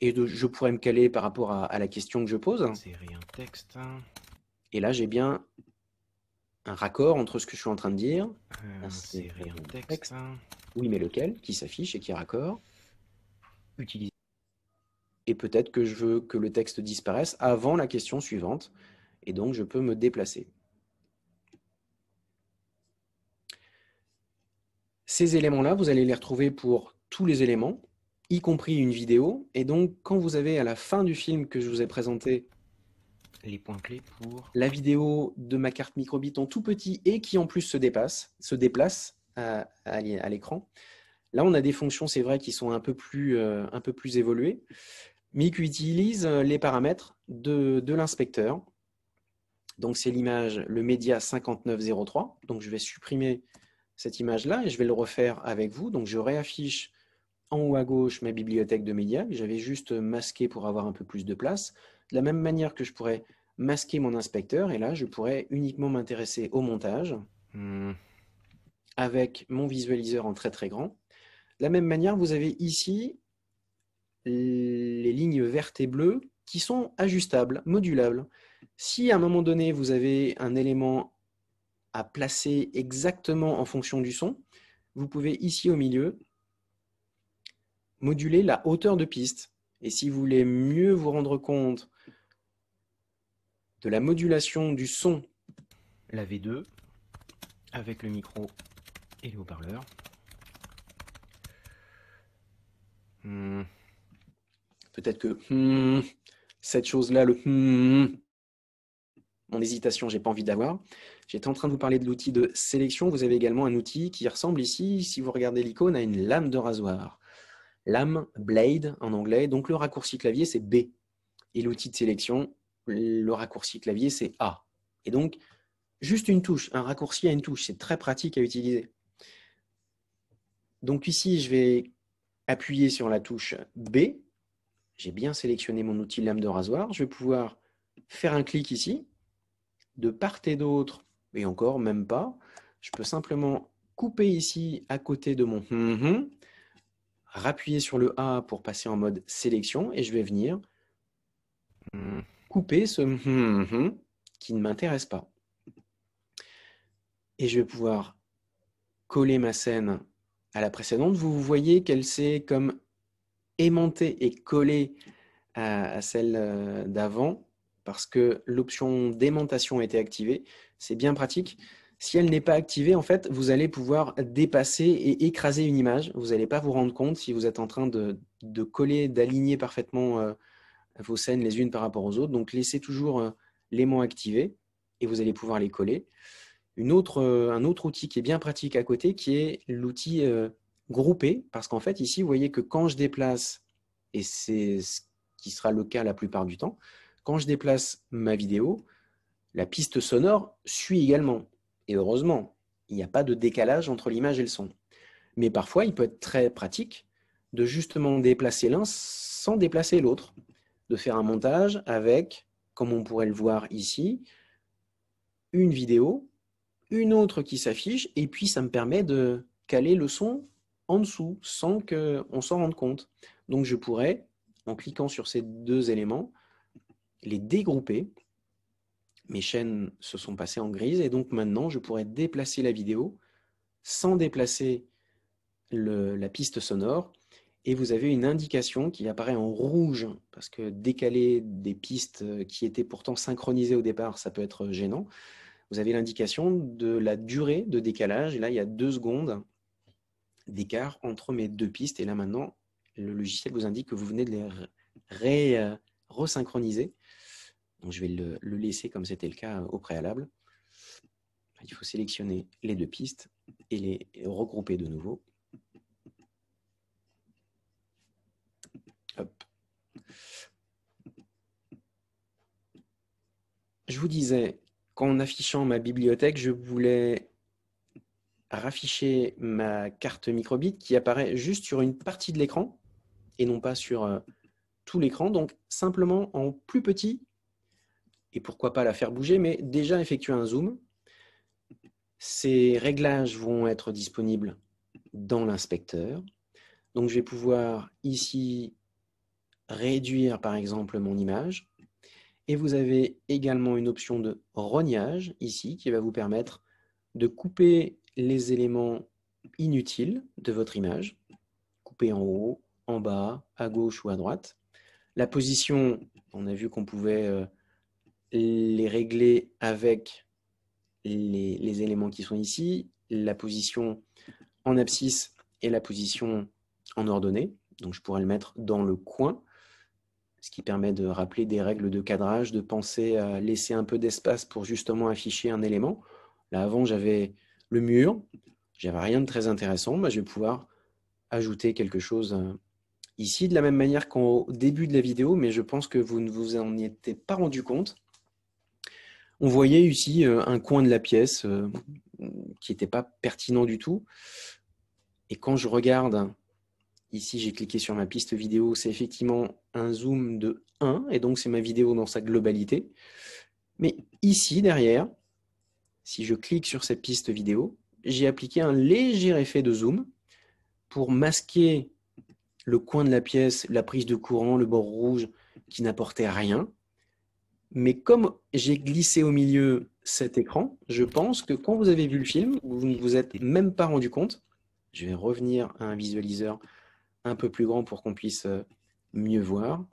Et je pourrais me caler par rapport à, la question que je pose. texte. Hein. Et là, j'ai bien un raccord entre ce que je suis en train de dire, ah, insérer un texte, hein. oui mais lequel, qui s'affiche et qui raccorde raccord, utiliser. Et peut-être que je veux que le texte disparaisse avant la question suivante, et donc je peux me déplacer. Ces éléments-là, vous allez les retrouver pour tous les éléments, y compris une vidéo. Et donc, quand vous avez à la fin du film que je vous ai présenté les points clés pour la vidéo de ma carte microbit en tout petit et qui en plus se dépasse, se déplace à, l'écran. Là, on a des fonctions, c'est vrai, qui sont un peu plus, euh, évoluées, mais qui utilisent euh, les paramètres de, l'inspecteur. Donc, c'est l'image, le média 5903. Donc, je vais supprimer cette image-là et je vais le refaire avec vous. Donc, je réaffiche en haut à gauche ma bibliothèque de médias. J'avais juste masqué pour avoir un peu plus de place. De la même manière que je pourrais masquer mon inspecteur, et là, je pourrais uniquement m'intéresser au montage hmm. avec mon visualiseur en très très grand. De la même manière, vous avez ici les lignes vertes et bleues qui sont ajustables, modulables. Si à un moment donné, vous avez un élément à placer exactement en fonction du son, vous pouvez ici au milieu moduler la hauteur de piste. Et si vous voulez mieux vous rendre compte de la modulation du son, la V2 avec le micro et le haut-parleur. Hmm. Peut-être que hmm, cette chose-là, le hmm, mon hésitation, j'ai pas envie d'avoir. J'étais en train de vous parler de l'outil de sélection. Vous avez également un outil qui ressemble ici, si vous regardez l'icône, à une lame de rasoir lame, blade en anglais. Donc le raccourci clavier, c'est B. Et l'outil de sélection, le raccourci clavier, c'est A. Et donc, juste une touche, un raccourci à une touche, c'est très pratique à utiliser. Donc ici, je vais appuyer sur la touche B. J'ai bien sélectionné mon outil lame de rasoir. Je vais pouvoir faire un clic ici. De part et d'autre, et encore, même pas, je peux simplement couper ici à côté de mon rappuyer sur le A pour passer en mode sélection et je vais venir hmm. couper ce qui ne m'intéresse pas. Et je vais pouvoir coller ma scène à la précédente. Vous voyez qu'elle s'est comme aimantée et collée à celle euh, d'avant parce que l'option d'aimantation a été activée. C'est bien pratique si elle n'est pas activée, en fait, vous allez pouvoir dépasser et écraser une image. Vous n'allez pas vous rendre compte si vous êtes en train de, coller, d'aligner parfaitement euh, vos scènes les unes par rapport aux autres. Donc, laissez toujours euh, l'aimant activé et vous allez pouvoir les coller. Euh, un autre outil qui est bien pratique à côté, qui est l'outil groupé, parce qu'en fait, ici, vous voyez que quand je déplace, et c'est ce qui sera le cas la plupart du temps, quand je déplace ma vidéo, la piste sonore suit également et heureusement, il n'y a pas de décalage entre l'image et le son. Mais parfois, il peut être très pratique de justement déplacer l'un sans déplacer l'autre, de faire un montage avec, comme on pourrait le voir ici, une vidéo, une autre qui s'affiche, et puis ça me permet de caler le son en dessous sans qu'on s'en rende compte. Donc je pourrais, en cliquant sur ces deux éléments, les dégrouper mes chaînes se sont passées en grise et donc maintenant je pourrais déplacer la vidéo sans déplacer la piste sonore et vous avez une indication qui apparaît en rouge parce que décaler des pistes qui étaient pourtant synchronisées au départ, ça peut être gênant. Vous avez l'indication de la durée de décalage et là il y a deux secondes d'écart entre mes deux pistes et là maintenant le logiciel vous indique que vous venez de les resynchroniser je vais le, laisser comme c'était le cas euh, au préalable. Il faut sélectionner les deux pistes et les regrouper de nouveau. Je vous disais qu'en affichant ma bibliothèque, je voulais rafficher ma carte microbit qui apparaît juste sur une partie de l'écran et non pas sur euh, tout l'écran. Donc simplement en plus petit, et pourquoi pas la faire bouger, mais déjà effectuer un zoom. Ces réglages vont être disponibles dans l'inspecteur. Donc, je vais pouvoir ici réduire, par exemple, mon image. Et vous avez également une option de rognage ici qui va vous permettre de couper les éléments inutiles de votre image, couper en haut, en bas, à gauche ou à droite. La position, on a vu qu'on pouvait euh, les régler avec les, éléments qui sont ici, la position en abscisse et la position en ordonnée. Donc je pourrais le mettre dans le coin, ce qui permet de rappeler des règles de cadrage, de penser à laisser un peu d'espace pour justement afficher un élément. Là avant j'avais le mur, j'avais rien de très intéressant, Mais bah, je vais pouvoir ajouter quelque chose euh, ici de la même manière qu'au début de la vidéo, mais je pense que vous ne vous en étiez pas rendu compte on voyait ici euh, un coin de la pièce euh, qui n'était pas pertinent du tout. Et quand je regarde, ici j'ai cliqué sur ma piste vidéo, c'est effectivement un zoom de 1, et donc c'est ma vidéo dans sa globalité. Mais ici, derrière, si je clique sur cette piste vidéo, j'ai appliqué un léger effet de zoom pour masquer le coin de la pièce, la prise de courant, le bord rouge qui n'apportait rien. Mais comme j'ai glissé au milieu cet écran, je pense que quand vous avez vu le film, vous ne vous êtes même pas rendu compte. Je vais revenir à un visualiseur un peu plus grand pour qu'on puisse euh, mieux voir.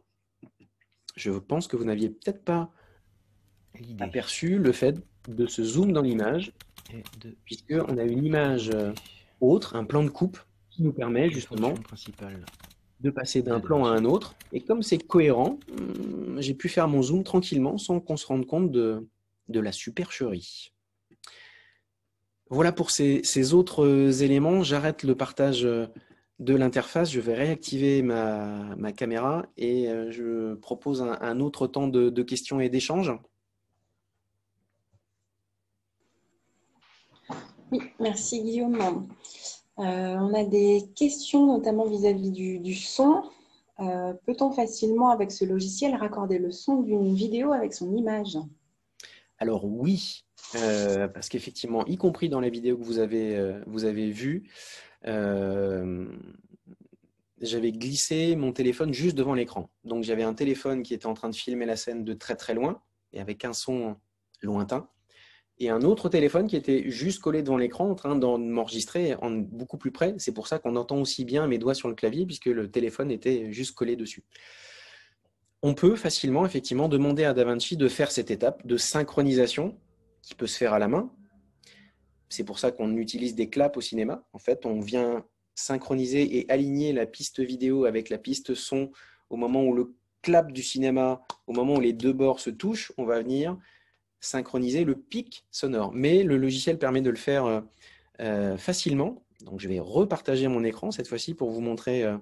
Je pense que vous n'aviez peut-être pas aperçu le fait de ce zoom dans l'image, puisqu'on a une image euh, autre, un plan de coupe, qui nous permet justement de passer d'un plan à un autre. Et comme c'est cohérent, hum, j'ai pu faire mon zoom tranquillement sans qu'on se rende compte de, la supercherie. Voilà pour ces, autres euh, éléments. J'arrête le partage euh, de l'interface. Je vais réactiver ma, caméra et euh, je propose un, autre temps de, questions et d'échanges. merci Guillaume. Euh, on a des questions notamment vis-à-vis du, son. Euh, peut-on facilement avec ce logiciel raccorder le son d'une vidéo avec son image Alors oui, euh, parce qu'effectivement, y compris dans la vidéo que vous avez, vue, j'avais glissé mon téléphone juste devant l'écran. Donc j'avais un téléphone qui était en train de filmer la scène de très très loin et avec un son lointain et un autre téléphone qui était juste collé devant l'écran en train d'en m'enregistrer en beaucoup plus près. C'est pour ça qu'on entend aussi bien mes doigts sur le clavier puisque le téléphone était juste collé dessus. On peut facilement effectivement demander à DaVinci de faire cette étape de synchronisation qui peut se faire à la main. C'est pour ça qu'on utilise des claps au cinéma. En fait, on vient synchroniser et aligner la piste vidéo avec la piste son au moment où le clap du cinéma, au moment où les deux bords se touchent, on va venir synchroniser le pic sonore. Mais le logiciel permet de le faire euh, euh, facilement. Donc, je vais repartager mon écran cette fois-ci pour vous montrer euh,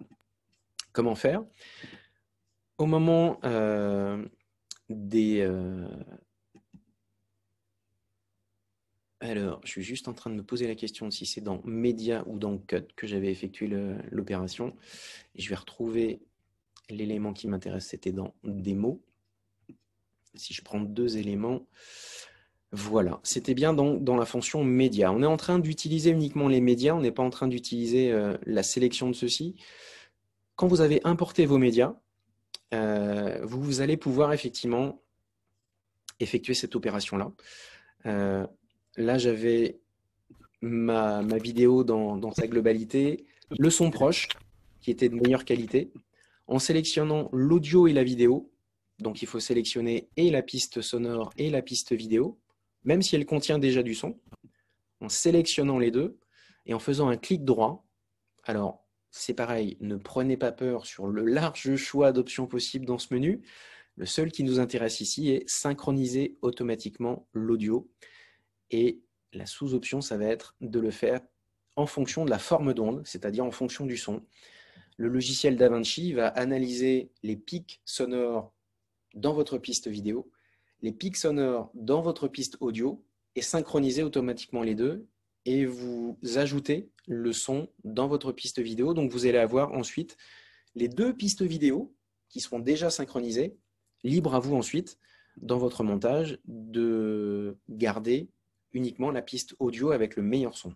comment faire. Au moment des... Alors, je suis juste en train de me poser la question si c'est dans Média ou dans Cut que j'avais effectué l'opération. Je vais retrouver l'élément qui m'intéresse, c'était dans Démo. Si je prends deux éléments, voilà, c'était bien dans, dans, la fonction média. On est en train d'utiliser uniquement les médias, on n'est pas en train d'utiliser euh, la sélection de ceux-ci. Quand vous avez importé vos médias, euh, vous, allez pouvoir effectivement effectuer cette opération-là. Euh, là, j'avais ma, vidéo dans, sa globalité, le son proche, qui était de meilleure qualité. En sélectionnant l'audio et la vidéo, donc il faut sélectionner et la piste sonore et la piste vidéo, même si elle contient déjà du son, en sélectionnant les deux et en faisant un clic droit. Alors c'est pareil, ne prenez pas peur sur le large choix d'options possibles dans ce menu. Le seul qui nous intéresse ici est synchroniser automatiquement l'audio. Et la sous-option, ça va être de le faire en fonction de la forme d'onde, c'est-à-dire en fonction du son. Le logiciel DaVinci va analyser les pics sonores dans votre piste vidéo, les pics sonores dans votre piste audio et synchronisez automatiquement les deux et vous ajoutez le son dans votre piste vidéo. Donc vous allez avoir ensuite les deux pistes vidéo qui seront déjà synchronisées, libre à vous ensuite dans votre montage de garder uniquement la piste audio avec le meilleur son.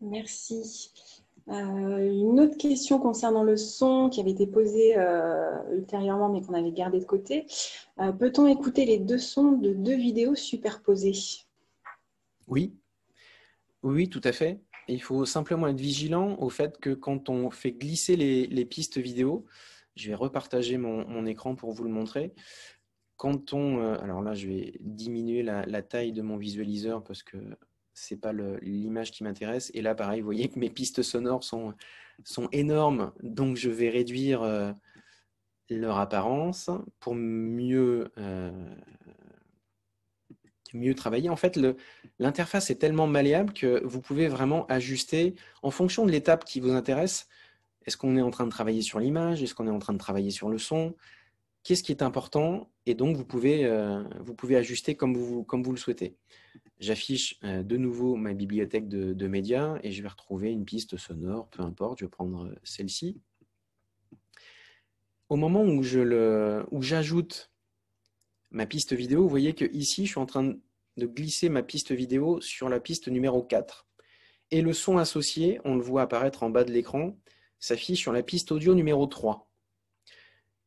Merci. Euh, une autre question concernant le son qui avait été posée euh, ultérieurement mais qu'on avait gardé de côté. Euh, peut-on écouter les deux sons de deux vidéos superposées Oui, oui, tout à fait. Il faut simplement être vigilant au fait que quand on fait glisser les, pistes vidéo, je vais repartager mon, écran pour vous le montrer. Quand on, alors là, je vais diminuer la, la taille de mon visualiseur parce que c'est pas l'image qui m'intéresse. Et là, pareil, vous voyez que mes pistes sonores sont, sont énormes, donc je vais réduire euh, leur apparence pour mieux, euh, mieux travailler. En fait, l'interface est tellement malléable que vous pouvez vraiment ajuster en fonction de l'étape qui vous intéresse. Est-ce qu'on est en train de travailler sur l'image Est-ce qu'on est en train de travailler sur le son qu'est-ce qui est important et donc vous pouvez, euh, vous pouvez ajuster comme vous, comme vous le souhaitez. J'affiche euh, de nouveau ma bibliothèque de, médias et je vais retrouver une piste sonore, peu importe, je vais prendre euh, celle-ci. Au moment où j'ajoute ma piste vidéo, vous voyez que ici je suis en train de glisser ma piste vidéo sur la piste numéro 4. Et le son associé, on le voit apparaître en bas de l'écran, s'affiche sur la piste audio numéro 3.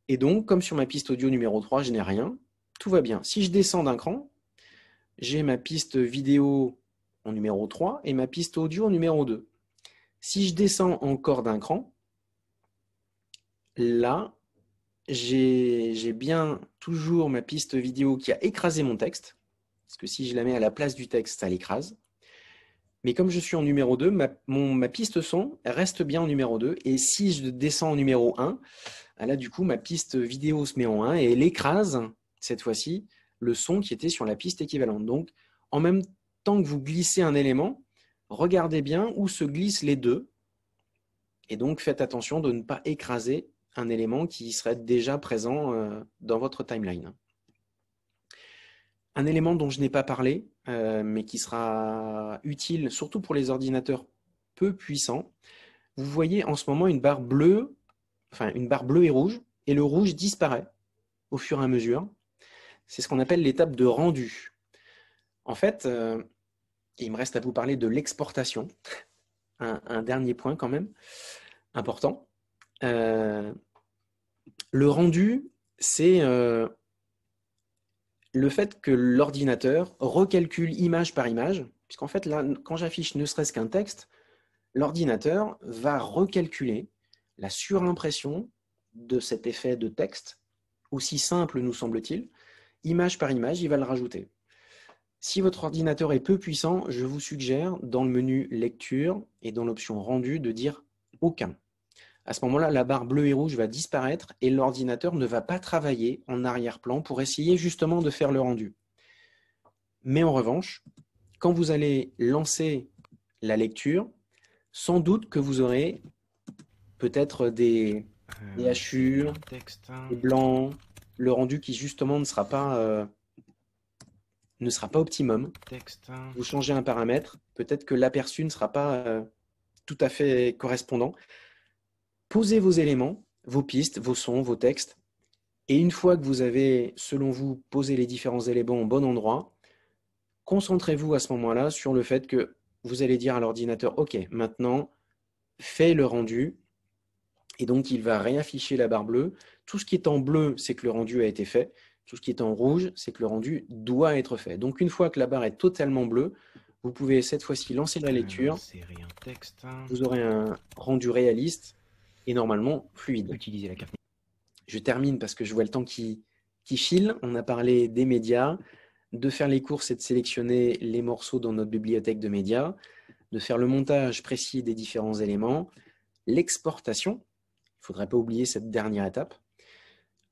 Et donc, comme sur ma piste audio numéro 3, je n'ai rien, tout va bien. Si je descends d'un cran, j'ai ma piste vidéo en numéro 3 et ma piste audio en numéro 2. Si je descends encore d'un cran, là, j'ai bien toujours ma piste vidéo qui a écrasé mon texte, parce que si je la mets à la place du texte, ça l'écrase. Mais comme je suis en numéro 2, ma, piste son reste bien en numéro 2, et si je descends en numéro 1, ah, là, du coup, ma piste vidéo se met en 1 et elle écrase, cette fois-ci, le son qui était sur la piste équivalente. Donc, en même temps que vous glissez un élément, regardez bien où se glissent les deux. Et donc, faites attention de ne pas écraser un élément qui serait déjà présent euh, dans votre timeline. Un élément dont je n'ai pas parlé, euh, mais qui sera utile surtout pour les ordinateurs peu puissants, vous voyez en ce moment une barre bleue enfin une barre bleue et rouge, et le rouge disparaît au fur et à mesure. C'est ce qu'on appelle l'étape de rendu. En fait, euh, il me reste à vous parler de l'exportation. Un, dernier point quand même, important. Euh, le rendu, c'est euh, le fait que l'ordinateur recalcule image par image, puisqu'en fait, là, quand j'affiche ne serait-ce qu'un texte, l'ordinateur va recalculer la surimpression de cet effet de texte, aussi simple nous semble-t-il, image par image, il va le rajouter. Si votre ordinateur est peu puissant, je vous suggère dans le menu lecture et dans l'option rendu de dire aucun. À ce moment-là, la barre bleue et rouge va disparaître et l'ordinateur ne va pas travailler en arrière-plan pour essayer justement de faire le rendu. Mais en revanche, quand vous allez lancer la lecture, sans doute que vous aurez peut-être des, euh, hachures, hein. des blancs, le rendu qui justement ne sera pas, euh, ne sera pas optimum. Hein. Vous changez un paramètre, peut-être que l'aperçu ne sera pas euh, tout à fait correspondant. Posez vos éléments, vos pistes, vos sons, vos textes. Et une fois que vous avez, selon vous, posé les différents éléments au bon endroit, concentrez-vous à ce moment-là sur le fait que vous allez dire à l'ordinateur, OK, maintenant, fais le rendu, et donc, il va réafficher la barre bleue. Tout ce qui est en bleu, c'est que le rendu a été fait. Tout ce qui est en rouge, c'est que le rendu doit être fait. Donc, une fois que la barre est totalement bleue, vous pouvez cette fois-ci lancer la euh, lecture. Hein. Vous aurez un rendu réaliste et normalement fluide. la Je termine parce que je vois le temps qui, qui file. On a parlé des médias, de faire les courses et de sélectionner les morceaux dans notre bibliothèque de médias, de faire le montage précis des différents éléments, l'exportation, il ne faudrait pas oublier cette dernière étape.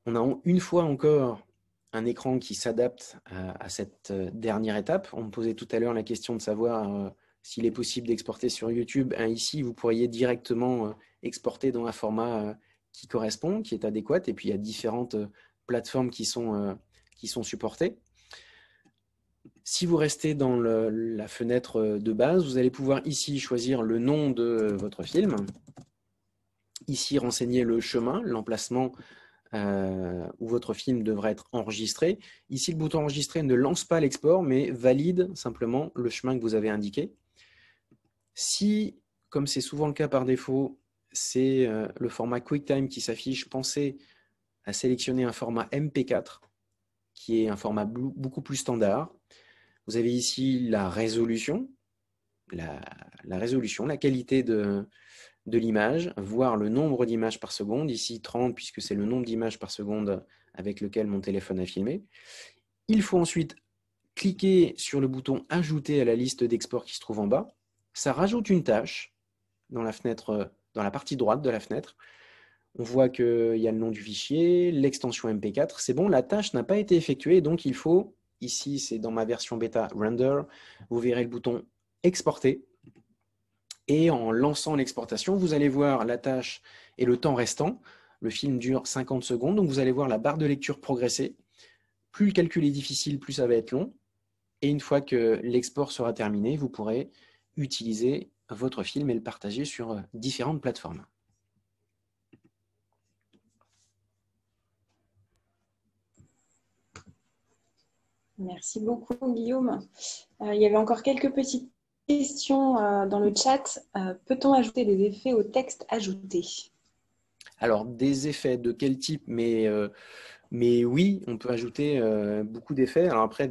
On a une fois encore un écran qui s'adapte à, cette euh, dernière étape. On me posait tout à l'heure la question de savoir euh, s'il est possible d'exporter sur YouTube. ici, vous pourriez directement euh, exporter dans un format qui correspond, qui est adéquat. Et puis, il y a différentes plateformes qui sont, qui sont supportées. Si vous restez dans la fenêtre de base, vous allez pouvoir ici choisir le nom de votre film ici renseigner le chemin, l'emplacement euh, où votre film devrait être enregistré. Ici, le bouton enregistrer ne lance pas l'export, mais valide simplement le chemin que vous avez indiqué. Si, comme c'est souvent le cas par défaut, c'est euh, le format QuickTime qui s'affiche, pensez à sélectionner un format MP4, qui est un format beaucoup plus standard. Vous avez ici la résolution, la résolution, la qualité de de l'image, voir le nombre d'images par seconde, ici 30 puisque c'est le nombre d'images par seconde avec lequel mon téléphone a filmé. Il faut ensuite cliquer sur le bouton Ajouter à la liste d'export qui se trouve en bas. Ça rajoute une tâche dans la, fenêtre, dans la partie droite de la fenêtre. On voit qu'il y a le nom du fichier, l'extension MP4. C'est bon, la tâche n'a pas été effectuée, donc il faut, ici c'est dans ma version bêta Render, vous verrez le bouton Exporter et en lançant l'exportation, vous allez voir la tâche et le temps restant. Le film dure 50 secondes, donc vous allez voir la barre de lecture progresser. Plus le calcul est difficile, plus ça va être long. Et une fois que l'export sera terminé, vous pourrez utiliser votre film et le partager sur euh, différentes plateformes. Merci beaucoup, Guillaume. Euh, il y avait encore quelques petites question euh, dans le chat. Euh, peut-on ajouter des effets au texte ajouté Alors, des effets de quel type mais, euh, mais oui, on peut ajouter beaucoup d'effets. Alors après,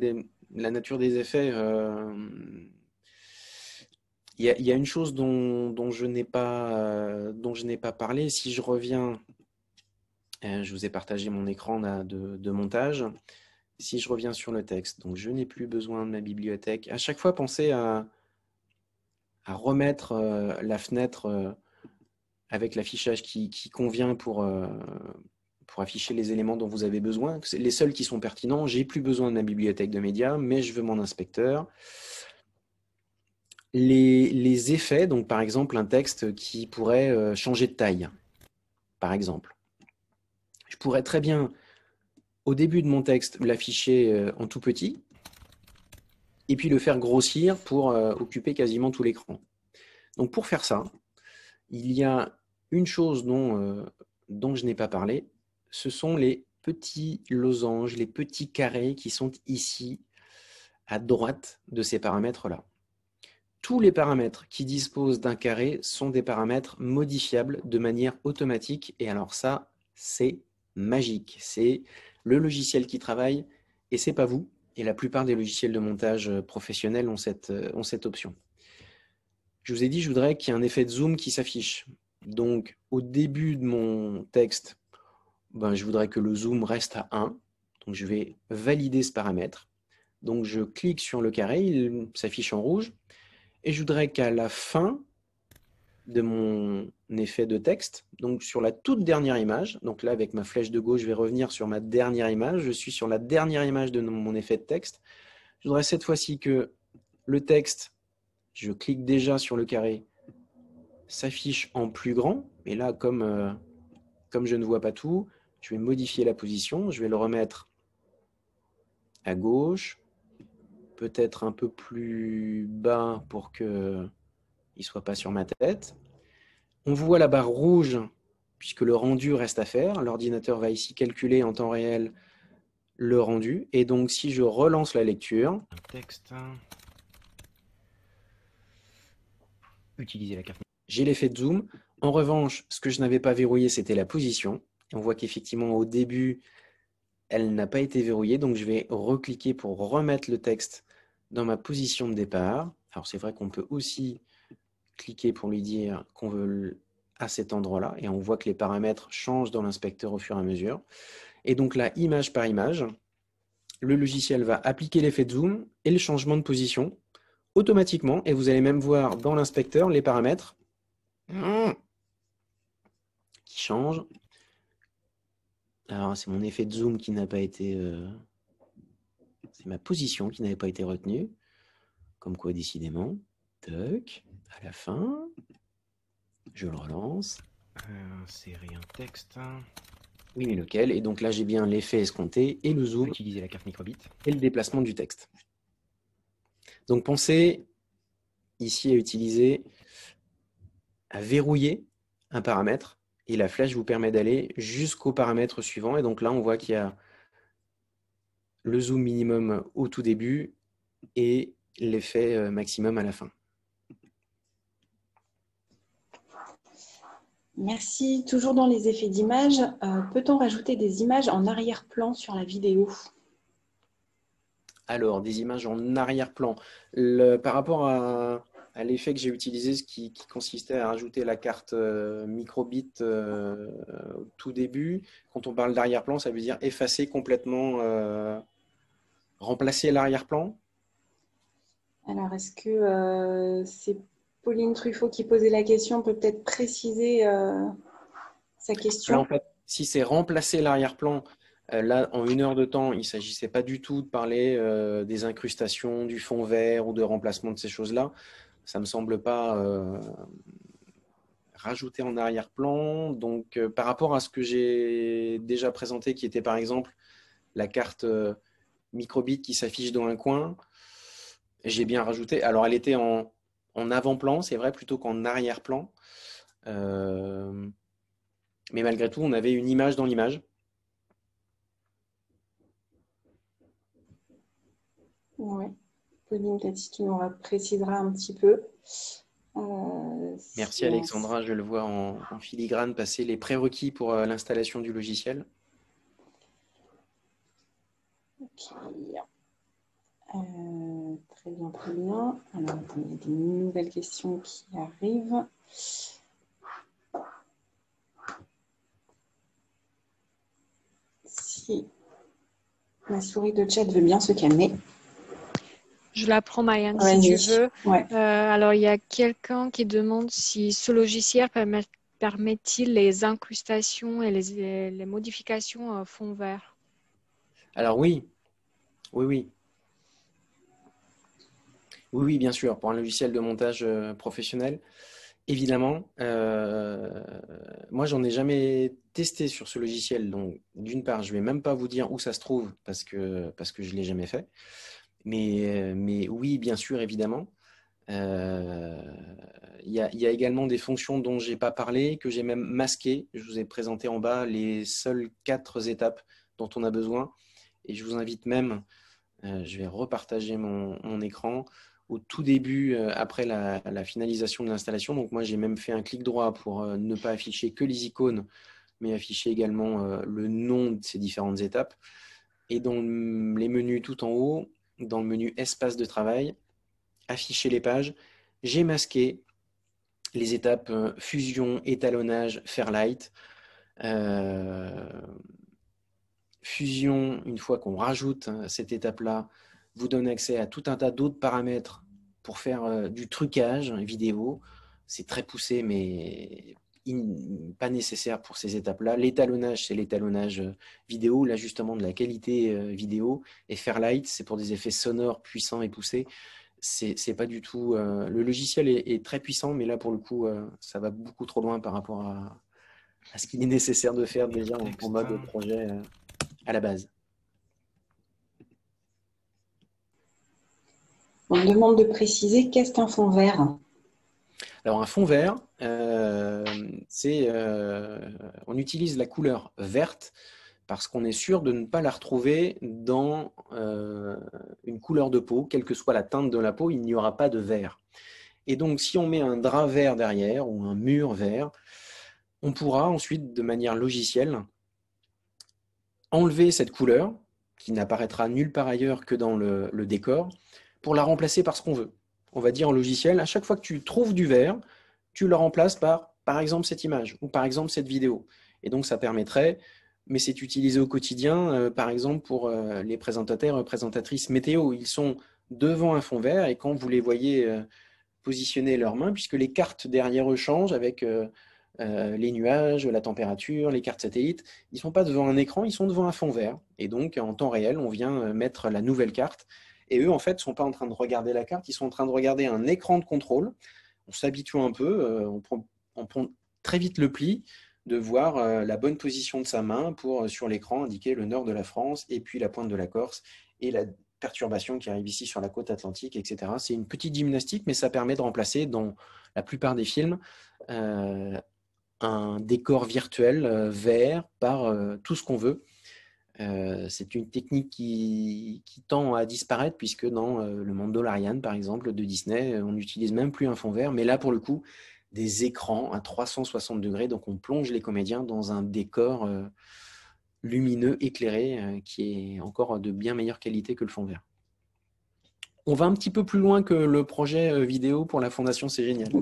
la nature des effets... Il y, a une chose dont, je n'ai pas, dont pas parlé. Si je reviens, je vous ai partagé mon écran de, de, montage si je reviens sur le texte, donc je n'ai plus besoin de ma bibliothèque. À chaque fois, pensez à, à remettre euh, la fenêtre euh, avec l'affichage qui, convient pour, euh, pour afficher les éléments dont vous avez besoin. Les seuls qui sont pertinents, j'ai plus besoin de la bibliothèque de médias, mais je veux mon inspecteur. Les, les effets, donc par exemple un texte qui pourrait changer de taille, par exemple. Je pourrais très bien, au début de mon texte, l'afficher en tout petit, et puis le faire grossir pour euh, occuper quasiment tout l'écran. Donc pour faire ça, il y a une chose dont, euh, dont je n'ai pas parlé, ce sont les petits losanges, les petits carrés qui sont ici à droite de ces paramètres-là. Tous les paramètres qui disposent d'un carré sont des paramètres modifiables de manière automatique. Et alors ça, c'est magique. C'est le logiciel qui travaille et c'est pas vous. Et la plupart des logiciels de montage euh, professionnels euh, ont cette, option. Je vous ai dit, je voudrais qu'il y ait un effet de zoom qui s'affiche. Donc, au début de mon texte, ben, je voudrais que le zoom reste à 1. Donc, je vais valider ce paramètre. Donc, je clique sur le carré, il s'affiche en rouge. Et je voudrais qu'à la fin, de mon effet de texte. Donc sur la toute dernière image, donc là avec ma flèche de gauche, je vais revenir sur ma dernière image. Je suis sur la dernière image de mon effet de texte. Je voudrais cette fois-ci que le texte, je clique déjà sur le carré, s'affiche en plus grand. Et là, comme, euh, comme je ne vois pas tout, je vais modifier la position. Je vais le remettre à gauche, peut-être un peu plus bas pour que il ne soit pas sur ma tête. On voit la barre rouge, puisque le rendu reste à faire. L'ordinateur va ici calculer en temps réel le rendu. Et donc, si je relance la lecture... Utiliser la carte. J'ai l'effet de zoom. En revanche, ce que je n'avais pas verrouillé, c'était la position. on voit qu'effectivement, au début, elle n'a pas été verrouillée. Donc, je vais recliquer pour remettre le texte dans ma position de départ. Alors, c'est vrai qu'on peut aussi cliquer pour lui dire qu'on veut à cet endroit-là, et on voit que les paramètres changent dans l'inspecteur au fur et à mesure. Et donc là, image par image, le logiciel va appliquer l'effet de zoom et le changement de position automatiquement, et vous allez même voir dans l'inspecteur les paramètres mmh. qui changent. Alors, c'est mon effet de zoom qui n'a pas été... Euh, c'est ma position qui n'avait pas été retenue. Comme quoi, décidément. Toc à la fin. Je le relance. Euh, insérer un texte. Hein. Oui, mais lequel Et donc là, j'ai bien l'effet escompté et le zoom. Utiliser la carte Et le déplacement du texte. Donc pensez ici à utiliser, à verrouiller un paramètre et la flèche vous permet d'aller jusqu'au paramètre suivant. Et donc là, on voit qu'il y a le zoom minimum au tout début et l'effet euh, maximum à la fin. Merci. Toujours dans les effets d'image, euh, peut-on rajouter des images en arrière-plan sur la vidéo Alors, des images en arrière-plan. Par rapport à, l'effet que j'ai utilisé, ce qui, consistait à rajouter la carte euh, microbit euh, au tout début, quand on parle d'arrière-plan, ça veut dire effacer complètement, remplacer l'arrière-plan alors, est-ce que c'est Pauline Truffaut qui posait la question peut peut-être préciser euh, sa question. si c'est remplacer l'arrière-plan, euh, là, en une heure de temps, il ne s'agissait pas du tout de parler euh, des incrustations, du fond vert ou de remplacement de ces choses-là. Ça ne me semble pas rajouter en arrière-plan. Donc, par rapport à ce que j'ai déjà présenté, qui était par exemple la carte microbit qui s'affiche dans un coin, j'ai bien rajouté. Alors, elle était en en avant-plan, c'est vrai, plutôt qu'en arrière-plan. Euh, mais malgré tout, on avait une image dans l'image. Oui, Pauline, peut-être tu nous préciseras un petit peu. Euh, Merci Alexandra, je le vois en, filigrane passer les prérequis pour euh, l'installation du logiciel. Ok. Très bien, très bien. Alors, il y a des nouvelles questions qui arrivent. Si ma souris de chat veut bien se calmer. Je la prends, Marianne, si tu veux. Euh, alors, il y a quelqu'un qui demande si ce logiciel permet, il les incrustations et les, modifications euh, fond vert. Alors oui, oui, oui. Oui, bien sûr, pour un logiciel de montage euh, professionnel. Évidemment, moi, euh, moi j'en ai jamais testé sur ce logiciel, donc d'une part je vais même pas vous dire où ça se trouve parce que parce que je l'ai jamais fait, mais oui bien sûr évidemment. Euh, il y, a, également des fonctions dont je n'ai pas parlé que j'ai même masquées. Je vous ai présenté en bas les seules quatre étapes dont on a besoin et je vous invite même, je vais repartager mon écran au tout début, euh, après la, finalisation de l'installation. Donc moi, j'ai même fait un clic droit pour euh, ne pas afficher que les icônes, mais afficher également euh, le nom de ces différentes étapes. Et dans les menus tout en haut, dans le menu espace de travail, afficher les pages, j'ai masqué les étapes fusion, étalonnage, Fairlight. fusion, une fois qu'on rajoute hein, cette étape-là, vous donne accès à tout un tas d'autres paramètres pour faire euh, du trucage vidéo. C'est très poussé, mais pas nécessaire pour ces étapes-là. L'étalonnage, c'est l'étalonnage euh, vidéo, l'ajustement de la qualité euh, vidéo. Et Fairlight, c'est pour des effets sonores puissants et poussés. C'est pas du tout. le logiciel est, très puissant, mais là, pour le coup, ça va beaucoup trop loin par rapport à, ce qu'il est nécessaire de faire déjà en, mode projet à la base. On demande de préciser qu'est-ce qu'un fond vert Alors un fond vert, euh, c'est euh, on utilise la couleur verte parce qu'on est sûr de ne pas la retrouver dans euh, une couleur de peau, quelle que soit la teinte de la peau, il n'y aura pas de vert. Et donc si on met un drap vert derrière ou un mur vert, on pourra ensuite de manière logicielle enlever cette couleur qui n'apparaîtra nulle part ailleurs que dans le décor pour la remplacer par ce qu'on veut. On va dire en logiciel, à chaque fois que tu trouves du vert, tu le remplaces par, par exemple, cette image ou par exemple cette vidéo. Et donc, ça permettrait, mais c'est utilisé au quotidien, euh, par exemple, pour euh, les présentateurs, présentatrices météo. Ils sont devant un fond vert et quand vous les voyez euh, positionner leurs mains, puisque les cartes derrière eux changent avec les nuages, la température, les cartes satellites, ils ne sont pas devant un écran, ils sont devant un fond vert. Et donc, en temps réel, on vient mettre la nouvelle carte et eux, en fait, sont pas en train de regarder la carte, ils sont en train de regarder un écran de contrôle. On s'habitue un peu, euh, on prend, très vite le pli de voir euh, la bonne position de sa main pour, euh, sur l'écran, indiquer le nord de la France et puis la pointe de la Corse et la perturbation qui arrive ici sur la côte atlantique, etc. C'est une petite gymnastique, mais ça permet de remplacer dans la plupart des films un décor virtuel vert par tout ce qu'on veut euh, c'est une technique qui, tend à disparaître puisque dans euh, le monde d'Olarian, par exemple, de Disney, euh, on n'utilise même plus un fond vert, mais là, pour le coup, des écrans à 360 degrés. Donc, on plonge les comédiens dans un décor lumineux, éclairé, qui est encore de bien meilleure qualité que le fond vert. On va un petit peu plus loin que le projet vidéo pour la Fondation C'est Génial.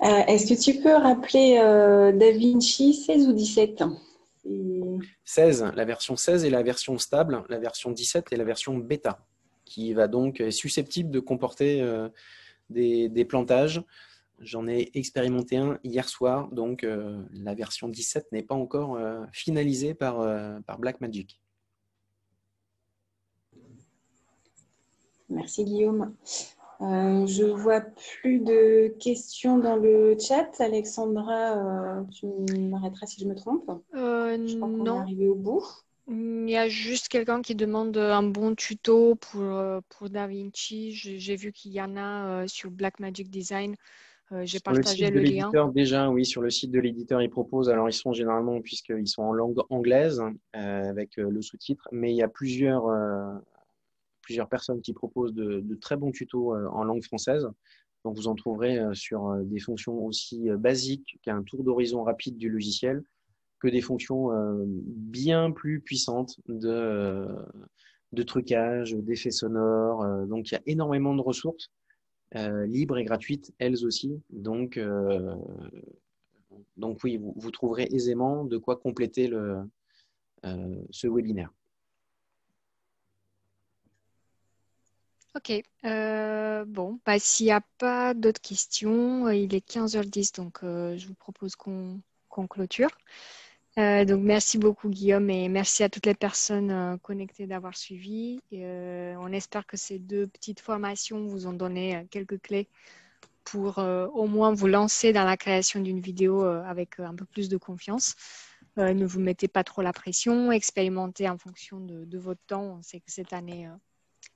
Est-ce que tu peux rappeler Da Vinci 16 ou 17 ans la version 16 est la version stable, la version 17 est la version bêta, qui va donc est susceptible de comporter euh, des, plantages. J'en ai expérimenté un hier soir, donc euh, la version 17 n'est pas encore euh, finalisée par, par Blackmagic. Merci Guillaume. Je euh, je vois plus de questions dans le chat. Alexandra, euh, tu m'arrêteras si je me trompe. Euh, non. je est arrivé au bout. Il y a juste quelqu'un qui demande un bon tuto pour, pour Vinci. J'ai vu qu'il y en a sur Blackmagic Design. J'ai partagé le, site de lien. Déjà, oui, sur le site de l'éditeur, ils proposent. Alors, ils sont généralement, puisqu'ils sont en langue anglaise, avec le sous-titre, mais il y a plusieurs plusieurs personnes qui proposent de, très bons tutos euh, en langue française. Donc, vous en trouverez euh, sur euh, des fonctions aussi basiques qu'un tour d'horizon rapide du logiciel que des fonctions bien plus puissantes de, trucage, d'effets sonores. Donc, il y a énormément de ressources libres et gratuites, elles aussi. Donc, oui, vous, trouverez aisément de quoi compléter ce webinaire. Ok. Euh, bon, bah, s'il n'y a pas d'autres questions, euh, il est 15h10, donc euh, je vous propose qu'on clôture. donc merci beaucoup Guillaume et merci à toutes les personnes connectées d'avoir suivi. on espère que ces deux petites formations vous ont donné quelques clés pour au moins vous lancer dans la création d'une vidéo avec un peu plus de confiance. ne vous mettez pas trop la pression, expérimentez en fonction de, de votre temps. On sait que cette année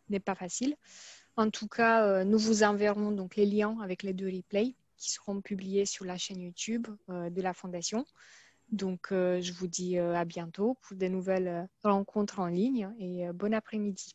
n'est pas facile. En tout cas, euh, nous vous enverrons donc les liens avec les deux replays qui seront publiés sur la chaîne YouTube euh, de la Fondation. Donc, euh, je vous dis à bientôt pour des nouvelles rencontres en ligne et bon après-midi.